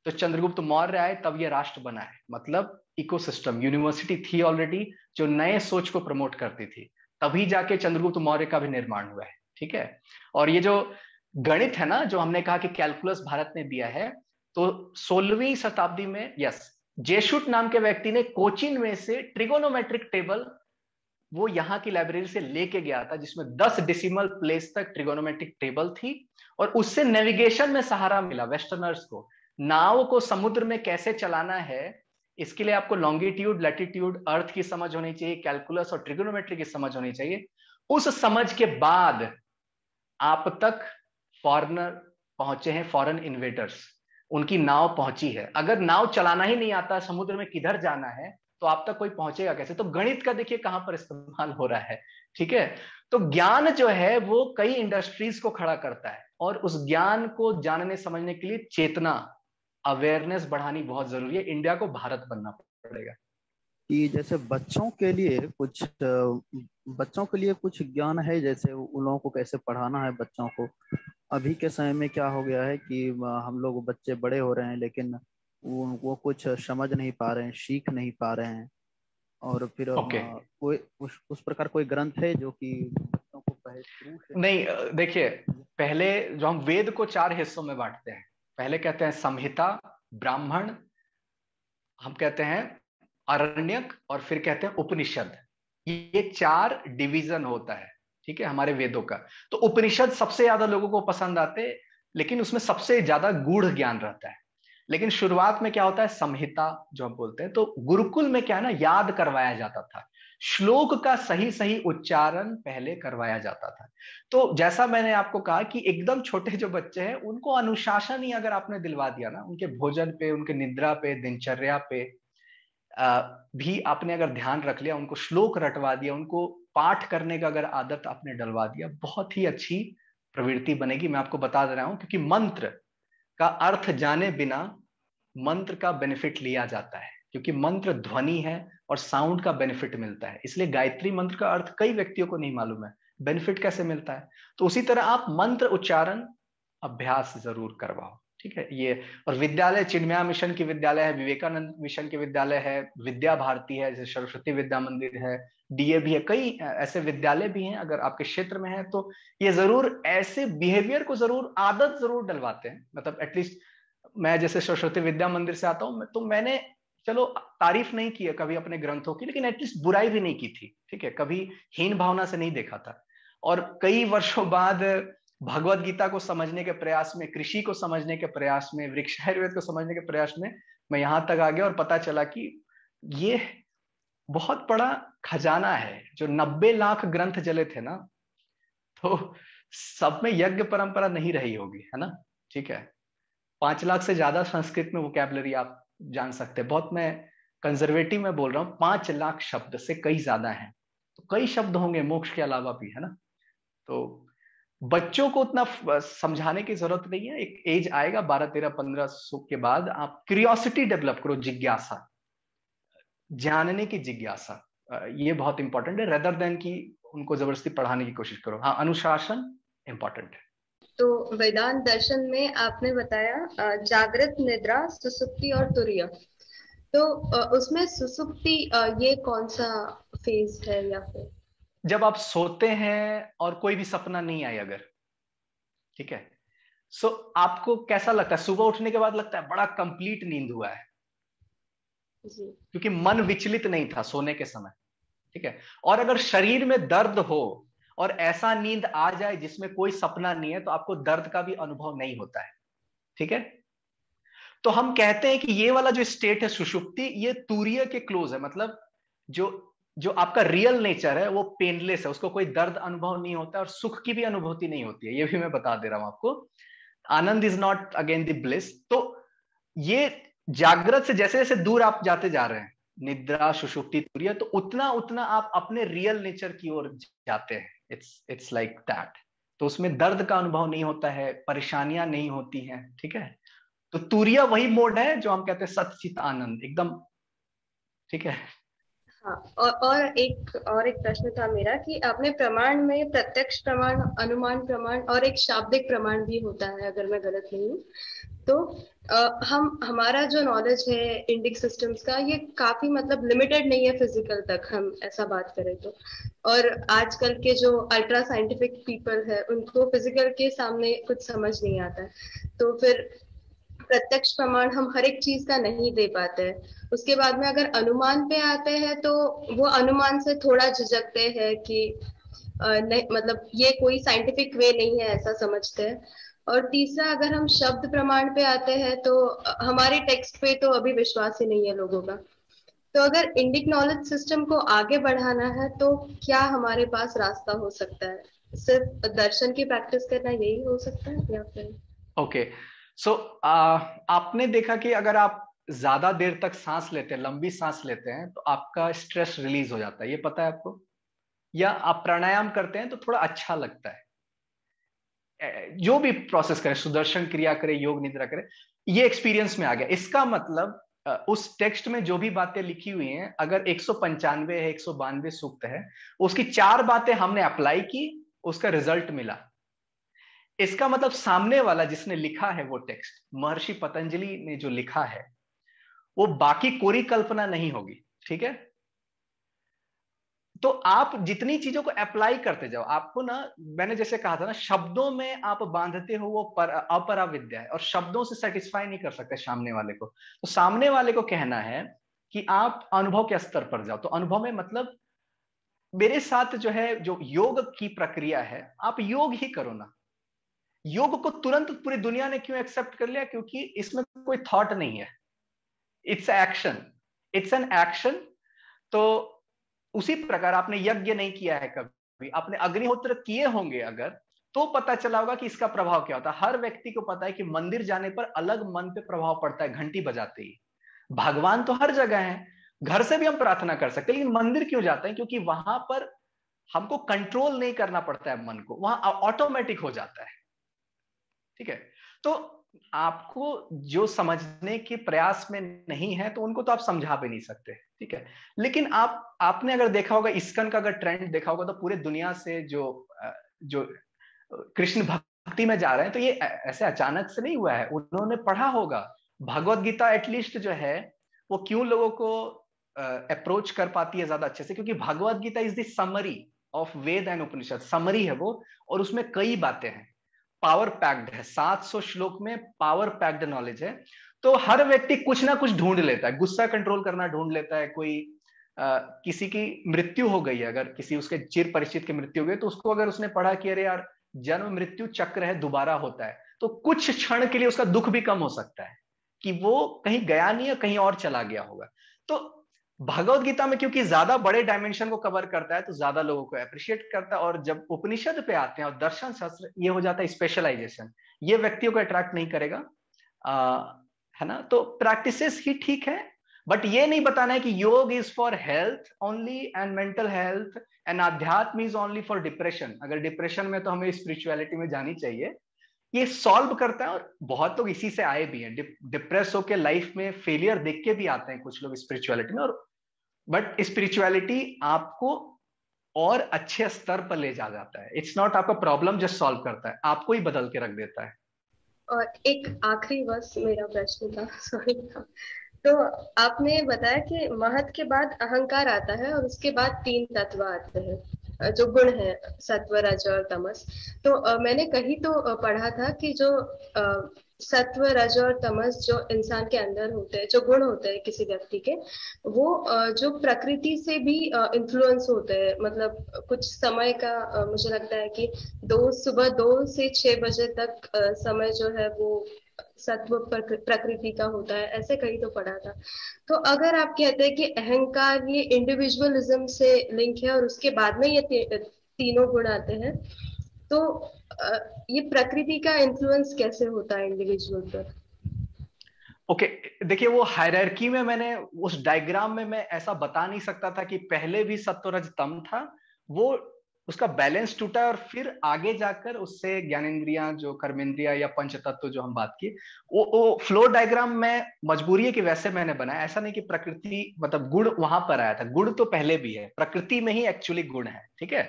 तो चंद्रगुप्त मौर्य आए तब ये राष्ट्र बनाए मतलब इकोसिस्टम यूनिवर्सिटी थी ऑलरेडी जो नए सोच को प्रमोट करती थी तभी जाके चंद्रगुप्त मौर्य का भी निर्माण हुआ है ठीक है और ये जो गणित है ना जो हमने कहा कि कैलकुलस भारत ने दिया है तो सोलहवीं शताब्दी में यस जेशुट नाम के व्यक्ति ने कोचिन में से ट्रिगोनोमेट्रिक टेबल वो यहाँ की लाइब्रेरी से लेके गया था जिसमें 10 डिसिमल प्लेस तक ट्रिगोनोमेट्रिक टेबल थी और उससे नेविगेशन में सहारा मिला वेस्टर्नर्स को नाव को समुद्र में कैसे चलाना है इसके लिए आपको लॉन्गिट्यूड लैटिट्यूड अर्थ की समझ होनी चाहिए कैलकुलस और ट्रिग्नोमेट्री की समझ होनी चाहिए उस समझ के बाद आप तक फॉरनर पहुंचे हैं फॉरेन इन्वेटर्स उनकी नाव पहुंची है अगर नाव चलाना ही नहीं आता समुद्र में किधर जाना है तो आप तक कोई पहुंचेगा कैसे तो गणित का देखिए कहां पर इस्तेमाल हो रहा है ठीक है तो ज्ञान जो है वो कई इंडस्ट्रीज को खड़ा करता है और उस ज्ञान को जानने समझने के लिए चेतना अवेयरनेस बढ़ानी बहुत जरूरी है इंडिया को भारत बनना पड़ेगा कि जैसे बच्चों के लिए कुछ बच्चों के लिए कुछ ज्ञान है जैसे उन लोगों को कैसे पढ़ाना है बच्चों को अभी के समय में क्या हो गया है कि हम लोग बच्चे बड़े हो रहे हैं लेकिन वो, वो कुछ समझ नहीं पा रहे हैं सीख नहीं पा रहे हैं और फिर okay. हाँ, कोई उस, उस प्रकार कोई ग्रंथ है जो कि बच्चों को नहीं देखिए पहले जो हम वेद को चार हिस्सों में बांटते हैं पहले कहते हैं संहिता ब्राह्मण हम कहते हैं अरण्यक और फिर कहते हैं उपनिषद ये चार डिवीजन होता है ठीक है हमारे वेदों का तो उपनिषद सबसे ज्यादा लोगों को पसंद आते लेकिन उसमें सबसे ज्यादा गूढ़ ज्ञान रहता है लेकिन शुरुआत में क्या होता है संहिता जो हम बोलते हैं तो गुरुकुल में क्या है ना याद करवाया जाता था श्लोक का सही सही उच्चारण पहले करवाया जाता था तो जैसा मैंने आपको कहा कि एकदम छोटे जो बच्चे हैं उनको अनुशासन ही अगर आपने दिलवा दिया ना उनके भोजन पे उनके निद्रा पे दिनचर्या पे भी आपने अगर ध्यान रख लिया उनको श्लोक रटवा दिया उनको पाठ करने का अगर आदत आपने डलवा दिया बहुत ही अच्छी प्रवृत्ति बनेगी मैं आपको बता दे रहा हूं क्योंकि मंत्र का अर्थ जाने बिना मंत्र का बेनिफिट लिया जाता है क्योंकि मंत्र ध्वनि है और साउंड का बेनिफिट मिलता है इसलिए गायत्री मंत्र का अर्थ कई व्यक्तियों को नहीं मालूम है बेनिफिट कैसे मिलता है तो उसी तरह आप मंत्र उच्चारण अभ्यास जरूर करवाओ ठीक है ये और विद्यालय चिन्मया मिशन की विद्यालय है विवेकानंद मिशन के विद्यालय है विद्या भारती है जैसे सरस्वती विद्या मंदिर है डीए भी है कई ऐसे विद्यालय भी हैं अगर आपके क्षेत्र में है तो ये जरूर ऐसे बिहेवियर को जरूर आदत जरूर डलवाते हैं मतलब एटलीस्ट मैं जैसे सरस्वती विद्या मंदिर से आता हूँ तो मैंने चलो तारीफ नहीं किया कभी अपने ग्रंथों की लेकिन एटलीस्ट बुराई भी नहीं की थी ठीक है कभी हीन भावना से नहीं देखा था और कई वर्षों बाद भगवत गीता को समझने के प्रयास में कृषि को समझने के प्रयास में वृक्ष आयुर्वेद को समझने के प्रयास में मैं यहां तक आ गया और पता चला कि ये बहुत बड़ा खजाना है जो नब्बे लाख ग्रंथ जले थे ना तो सब में यज्ञ परंपरा नहीं रही होगी है ना ठीक है पांच लाख से ज्यादा संस्कृत में वो आप जान सकते हैं बहुत मैं कंजर्वेटिव में बोल रहा हूँ पांच लाख शब्द से कई ज्यादा है तो कई शब्द होंगे मोक्ष के अलावा भी है ना तो बच्चों को उतना समझाने की जरूरत नहीं है एक एज आएगा बारह तेरह पंद्रह सौ के बाद आप क्यूरियोसिटी डेवलप करो जिज्ञासा जानने की जिज्ञासा ये बहुत इंपॉर्टेंट है रेदर देन की उनको जबरदस्ती पढ़ाने की कोशिश करो हाँ अनुशासन इंपॉर्टेंट है तो वेदांत दर्शन में आपने बताया जागृत निद्रा सुसुप्ति और तुरय तो उसमें सुसुप्ति ये कौन सा फेज है या फिर जब आप सोते हैं और कोई भी सपना नहीं आए अगर ठीक है सो आपको कैसा लगता है सुबह उठने के बाद लगता है बड़ा कंप्लीट नींद हुआ है क्योंकि मन विचलित नहीं था सोने के समय ठीक है और अगर शरीर में दर्द हो और ऐसा नींद आ जाए जिसमें कोई सपना नहीं है तो आपको दर्द का भी अनुभव नहीं होता है ठीक है तो हम कहते हैं कि ये वाला जो स्टेट है सुषुप्ति ये तूर्य के क्लोज है मतलब जो जो आपका रियल नेचर है वो पेनलेस है उसको कोई दर्द अनुभव नहीं होता और सुख की भी अनुभूति नहीं होती है ये भी मैं बता दे रहा हूं आपको आनंद is not again the bliss तो ये जागृत से जैसे जैसे दूर आप जाते जा रहे हैं निद्रा सुषुप्ति तूर्य तो उतना उतना आप अपने रियल नेचर की ओर जाते हैं इट्स इट्स लाइक दैट तो उसमें दर्द का अनुभव नहीं होता है परेशानियां नहीं होती हैं ठीक है तो तूरिया वही मोड है जो हम कहते हैं सचित आनंद एकदम ठीक है हाँ, और और एक और एक प्रश्न था मेरा कि आपने प्रमाण में प्रत्यक्ष प्रमाण अनुमान प्रमाण और एक शाब्दिक प्रमाण भी होता है अगर मैं गलत नहीं हूँ तो आ, हम हमारा जो नॉलेज है इंडिक सिस्टम्स का ये काफी मतलब लिमिटेड नहीं है फिजिकल तक हम ऐसा बात करें तो और आजकल के जो अल्ट्रा साइंटिफिक पीपल है उनको फिजिकल के सामने कुछ समझ नहीं आता तो फिर प्रत्यक्ष प्रमाण हम हर एक चीज का नहीं दे पाते हैं उसके बाद में अगर अनुमान पे आते हैं तो वो अनुमान से थोड़ा झिझकते हैं कि नहीं मतलब ये कोई साइंटिफिक वे नहीं है ऐसा समझते हैं और तीसरा अगर हम शब्द प्रमाण पे आते हैं तो हमारे टेक्स्ट पे तो अभी विश्वास ही नहीं है लोगों का तो अगर इंडिक नॉलेज सिस्टम को आगे बढ़ाना है तो क्या हमारे पास रास्ता हो सकता है सिर्फ दर्शन की प्रैक्टिस करना यही हो सकता है या फिर ओके सो आपने देखा कि अगर आप ज्यादा देर तक सांस लेते हैं लंबी सांस लेते हैं तो आपका स्ट्रेस रिलीज हो जाता है ये पता है आपको या आप प्राणायाम करते हैं तो थोड़ा अच्छा लगता है जो भी प्रोसेस करे सुदर्शन क्रिया करे योग निद्रा करे ये एक्सपीरियंस में आ गया इसका मतलब उस टेक्स्ट में जो भी बातें लिखी हुई हैं अगर एक है एक सूक्त है उसकी चार बातें हमने अप्लाई की उसका रिजल्ट मिला इसका मतलब सामने वाला जिसने लिखा है वो टेक्स्ट महर्षि पतंजलि ने जो लिखा है वो बाकी कोरी कल्पना नहीं होगी ठीक है तो आप जितनी चीजों को अप्लाई करते जाओ आपको ना मैंने जैसे कहा था ना शब्दों में आप बांधते हो वो पर अपरा विद्या है और शब्दों से सेटिस्फाई नहीं कर सकते सामने वाले को तो सामने वाले को कहना है कि आप अनुभव के स्तर पर जाओ तो अनुभव में मतलब मेरे साथ जो है जो योग की प्रक्रिया है आप योग ही करो ना योग को तुरंत पूरी दुनिया ने क्यों एक्सेप्ट कर लिया क्योंकि इसमें कोई थॉट नहीं है it's action it's an action तो उसी प्रकार आपने यज्ञ नहीं किया है कभी आपने अग्निहोत्र किए होंगे अगर तो पता चला होगा कि इसका प्रभाव क्या होता है हर व्यक्ति को पता है कि मंदिर जाने पर अलग मन पे प्रभाव पड़ता है घंटी बजाते ही भगवान तो हर जगह है घर से भी हम प्रार्थना कर सकते हैं लेकिन मंदिर क्यों जाते हैं क्योंकि वहां पर हमको कंट्रोल नहीं करना पड़ता है मन को वहां ऑटोमेटिक हो जाता है ठीक है तो आपको जो समझने के प्रयास में नहीं है तो उनको तो आप समझा भी नहीं सकते ठीक है लेकिन आप आपने अगर देखा होगा इस्कन का अगर ट्रेंड देखा होगा तो पूरे दुनिया से जो जो कृष्ण भक्ति में जा रहे हैं तो ये ऐसे अचानक से नहीं हुआ है उन्होंने पढ़ा होगा भगवत गीता एटलीस्ट जो है वो क्यों लोगों को अप्रोच कर पाती है ज्यादा अच्छे से क्योंकि Bhagavad Gita is the summary of Veda and Upanishad summary है वो और उसमें कई बातें हैं पावर पैक्ड है 700 श्लोक में पावर पैक्ड नॉलेज है तो हर व्यक्ति कुछ ना कुछ ढूंढ लेता है गुस्सा कंट्रोल करना ढूंढ लेता है कोई आ, किसी की मृत्यु हो गई है अगर किसी उसके चिर परिचित की मृत्यु हो गई तो उसको अगर उसने पढ़ा कि अरे यार जन्म मृत्यु चक्र है दोबारा होता है तो कुछ क्षण के लिए उसका दुख भी कम हो सकता है कि वो कहीं गया नहीं है कहीं और चला गया होगा तो भगवत गीता में क्योंकि ज्यादा बड़े डायमेंशन को कवर करता है तो ज्यादा लोगों को अप्रिशिएट करता है और जब उपनिषद पे आते हैं और दर्शन शास्त्र ये हो जाता है स्पेशलाइजेशन ये व्यक्तियों को अट्रैक्ट नहीं करेगा आ, है ना तो प्रैक्टिसेस ही ठीक है बट ये नहीं बताना है कि yoga is for health only and mental health and adhyatma is only for depression अगर डिप्रेशन में तो हमें स्पिरिचुअलिटी में जानी चाहिए ये सॉल्व करता है और बहुत लोग इसी से आए भी हैं डिप्रेस होके लाइफ में फेलियर देख के भी आते हैं कुछ लोग स्पिरिचुअलिटी में और बट स्पिरिचुअलिटी आपको और अच्छे स्तर पर ले जा जाता है इट्स नॉट आपका प्रॉब्लम जस्ट सॉल्व करता है आपको ही बदल के रख देता है और एक आखिरी बस मेरा प्रश्न था सॉरी तो आपने बताया कि महत के बाद अहंकार आता है और उसके बाद तीन तत्व आते हैं जो गुण है सत्व रज और तमस तो मैंने कहीं तो पढ़ा था कि जो सत्व रज और तमस जो इंसान के अंदर होते हैं जो गुण होते हैं किसी व्यक्ति के वो जो प्रकृति से भी इन्फ्लुएंस होते हैं मतलब कुछ समय का मुझे लगता है कि दो सुबह दो से छह बजे तक समय जो है वो सत्व प्रकृति का होता है ऐसे कहीं तो पढ़ा था तो अगर आप कहते हैं कि अहंकार ये इंडिविजुअलिज्म से लिंक है और उसके बाद में ये तीनों गुण आते हैं तो ये प्रकृति का इन्फ्लुएंस कैसे होता है इंडिविजुअल पर ओके okay, देखिए वो हायरकी में मैंने उस डायग्राम में मैं ऐसा बता नहीं सकता था कि पहले भी सत्व रज तम था वो उसका बैलेंस टूटा और फिर आगे जाकर उससे ज्ञानेन्द्रिया जो कर्मेंद्रिया या पंच तत्व जो हम बात की वो वो फ्लो डायग्राम में मजबूरी है कि वैसे मैंने बनाया ऐसा नहीं कि प्रकृति मतलब गुण वहां पर आया था गुण तो पहले भी है प्रकृति में ही एक्चुअली गुण है ठीक है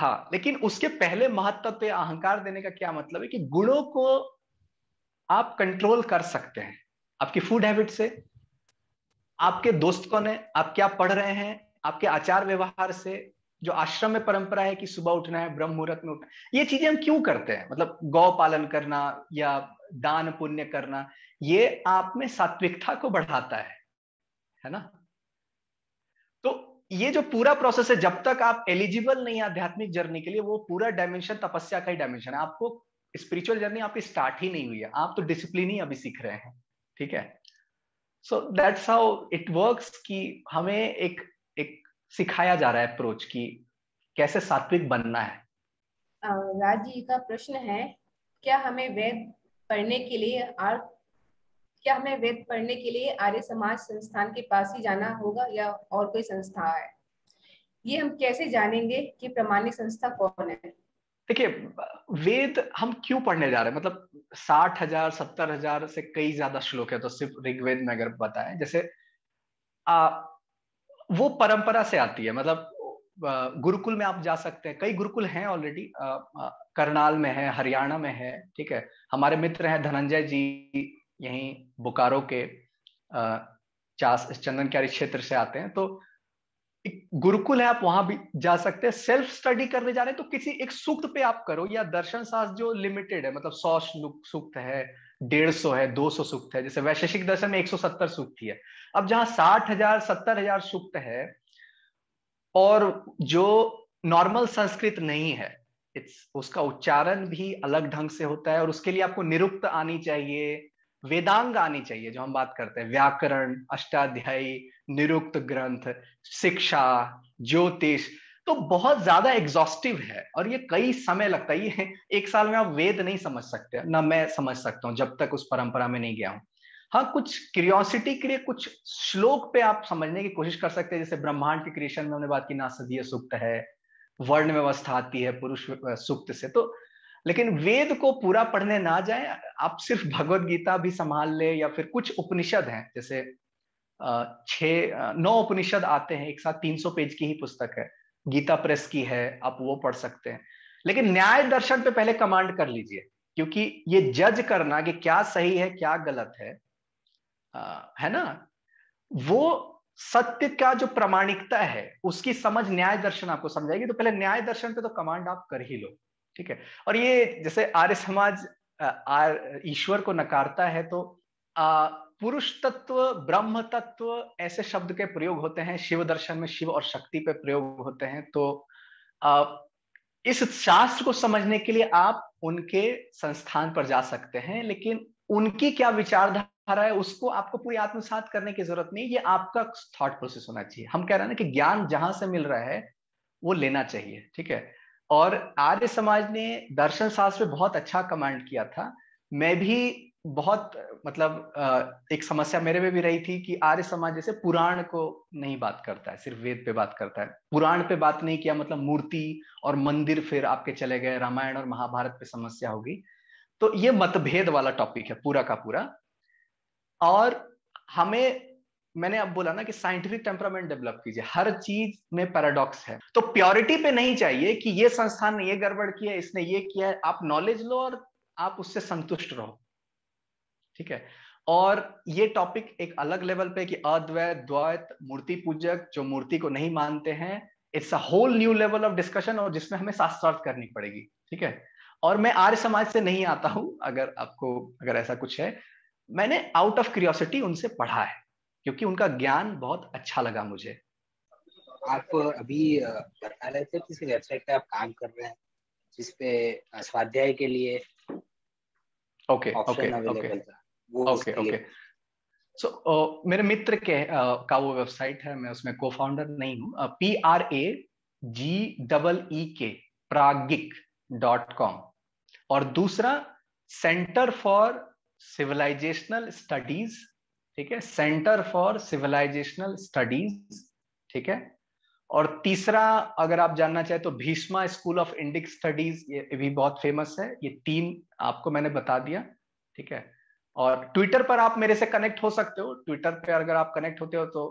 हाँ लेकिन उसके पहले महत्व या अहंकार देने का क्या मतलब है कि गुणों को आप कंट्रोल कर सकते हैं आपकी फूड हैबिट से आपके दोस्त कौन है आप क्या पढ़ रहे हैं आपके आचार व्यवहार से जो आश्रम में परंपरा है कि सुबह उठना है ब्रह्म मुहूर्त में उठना ये चीजें हम क्यों करते हैं मतलब गौ पालन करना या दान पुण्य करना ये आप में सात्विकता को बढ़ाता है है ना तो ये जो पूरा प्रोसेस है जब तक आप एलिजिबल नहीं आध्यात्मिक जर्नी के लिए वो पूरा डायमेंशन तपस्या का ही डायमेंशन है आपको स्पिरिचुअल जर्नी आपकी स्टार्ट ही नहीं हुई है आप तो डिसिप्लिन ही अभी सीख रहे हैं ठीक है so that's how it works कि हमें एक सिखाया जा रहा है अप्रोच की कैसे सात्विक बनना है राजी का प्रश्न है क्या हमें वेद पढ़ने के लिए आर क्या हमें वेद पढ़ने के लिए आर्य समाज संस्थान के पास ही जाना होगा या और कोई संस्था है ये हम कैसे जानेंगे कि प्रमाणिक संस्था कौन है देखिए वेद हम क्यों पढ़ने जा रहे हैं मतलब साठ हजार सत्तर हजार से कई ज्यादा श्लोक है तो सिर्फ ऋग्वेद में अगर बताएं जैसे आ, वो परंपरा से आती है मतलब गुरुकुल में आप जा सकते हैं कई गुरुकुल हैं ऑलरेडी करनाल में है हरियाणा में है ठीक है हमारे मित्र हैं धनंजय जी यहीं बोकारो के चास चंदन क्यारी क्षेत्र से आते हैं तो गुरुकुल है आप वहां भी जा सकते हैं सेल्फ स्टडी करने जा रहे हैं तो किसी एक सूक्त पे आप करो या दर्शन शास्त्र जो लिमिटेड है मतलब सौ सूक्त है डेढ़ सौ है दो सौ सुक्त है जैसे वैशेषिक दशा में एक सौ सत्तर सुक्त है अब जहां साठ हजार सत्तर हजार सुक्त है और जो नॉर्मल संस्कृत नहीं है इट्स उसका उच्चारण भी अलग ढंग से होता है और उसके लिए आपको निरुक्त आनी चाहिए वेदांग आनी चाहिए जो हम बात करते हैं व्याकरण अष्टाध्यायी निरुक्त ग्रंथ शिक्षा ज्योतिष तो बहुत ज्यादा एग्जॉस्टिव है और ये कई समय लगता है ये एक साल में आप वेद नहीं समझ सकते ना मैं समझ सकता हूं जब तक उस परंपरा में नहीं गया हूं हाँ कुछ क्यूरियोसिटी के लिए कुछ श्लोक पे आप समझने की कोशिश कर सकते हैं जैसे ब्रह्मांड के क्रिएशन में हमने बात की सदीय सुक्त है वर्ण व्यवस्था आती है पुरुष सुक्त से तो लेकिन वेद को पूरा पढ़ने ना जाए आप सिर्फ भगवत गीता भी संभाल ले या फिर कुछ उपनिषद हैं जैसे छ नौ उपनिषद आते हैं एक साथ 300 पेज की ही पुस्तक है गीता प्रेस की है आप वो पढ़ सकते हैं लेकिन न्याय दर्शन पे पहले कमांड कर लीजिए क्योंकि ये जज करना कि क्या सही है क्या गलत है आ, है ना वो सत्य का जो प्रामाणिकता है उसकी समझ न्याय दर्शन आपको समझाएगी तो पहले न्याय दर्शन पे तो कमांड आप कर ही लो ठीक है और ये जैसे आर्य समाज ईश्वर को नकारता है तो आ, पुरुष तत्व ब्रह्म तत्व ऐसे शब्द के प्रयोग होते हैं शिव दर्शन में शिव और शक्ति पे प्रयोग होते हैं तो आ, इस शास्त्र को समझने के लिए आप उनके संस्थान पर जा सकते हैं लेकिन उनकी क्या विचारधारा है उसको आपको पूरी आत्मसात करने की जरूरत नहीं ये आपका थॉट प्रोसेस होना चाहिए हम कह रहे हैं ना कि ज्ञान जहां से मिल रहा है वो लेना चाहिए ठीक है और आर्य समाज ने दर्शन शास्त्र बहुत अच्छा कमांड किया था मैं भी बहुत मतलब एक समस्या मेरे में भी रही थी कि आर्य समाज जैसे पुराण को नहीं बात करता है सिर्फ वेद पे बात करता है पुराण पे बात नहीं किया मतलब मूर्ति और मंदिर फिर आपके चले गए रामायण और महाभारत पे समस्या होगी तो ये मतभेद वाला टॉपिक है पूरा का पूरा और हमें मैंने अब बोला ना कि साइंटिफिक टेम्परामेंट डेवलप कीजिए हर चीज में पैराडॉक्स है तो प्योरिटी पे नहीं चाहिए कि ये संस्थान ने ये गड़बड़ किया इसने ये किया आप नॉलेज लो और आप उससे संतुष्ट रहो ठीक है और ये टॉपिक एक अलग लेवल पे कि अद्वैत द्वैत मूर्ति पूजक जो मूर्ति को नहीं मानते हैं it's a whole new level of discussion और जिसमें हमें शास्त्रार्थ करनी पड़ेगी ठीक है और मैं आर्य समाज से नहीं आता हूं अगर आपको अगर ऐसा कुछ है मैंने आउट ऑफ क्यूरियोसिटी उनसे पढ़ा है क्योंकि उनका ज्ञान बहुत अच्छा लगा मुझे आप अभी बता रहे थे किसी वेबसाइट पे आप काम कर रहे हैं जिसपे स्वाध्याय के लिए okay okay okay okay okay so मेरे मित्र के uh, का वो वेबसाइट है मैं उसमें को फाउंडर नहीं हूँ P R A G double E के प्रागिक डॉट कॉम और दूसरा सेंटर फॉर सिविलाइजेशनल स्टडीज ठीक है सेंटर फॉर सिविलाइजेशनल स्टडीज ठीक है और तीसरा अगर आप जानना चाहे तो Bhishma school of Indic studies ये भी बहुत फेमस है ये तीन आपको मैंने बता दिया ठीक है और ट्विटर पर आप मेरे से कनेक्ट हो सकते हो ट्विटर पे अगर आप कनेक्ट होते हो तो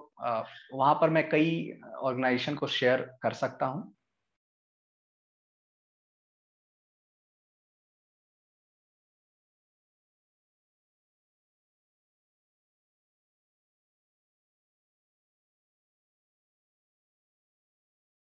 वहां पर मैं कई ऑर्गेनाइजेशन को शेयर कर सकता हूँ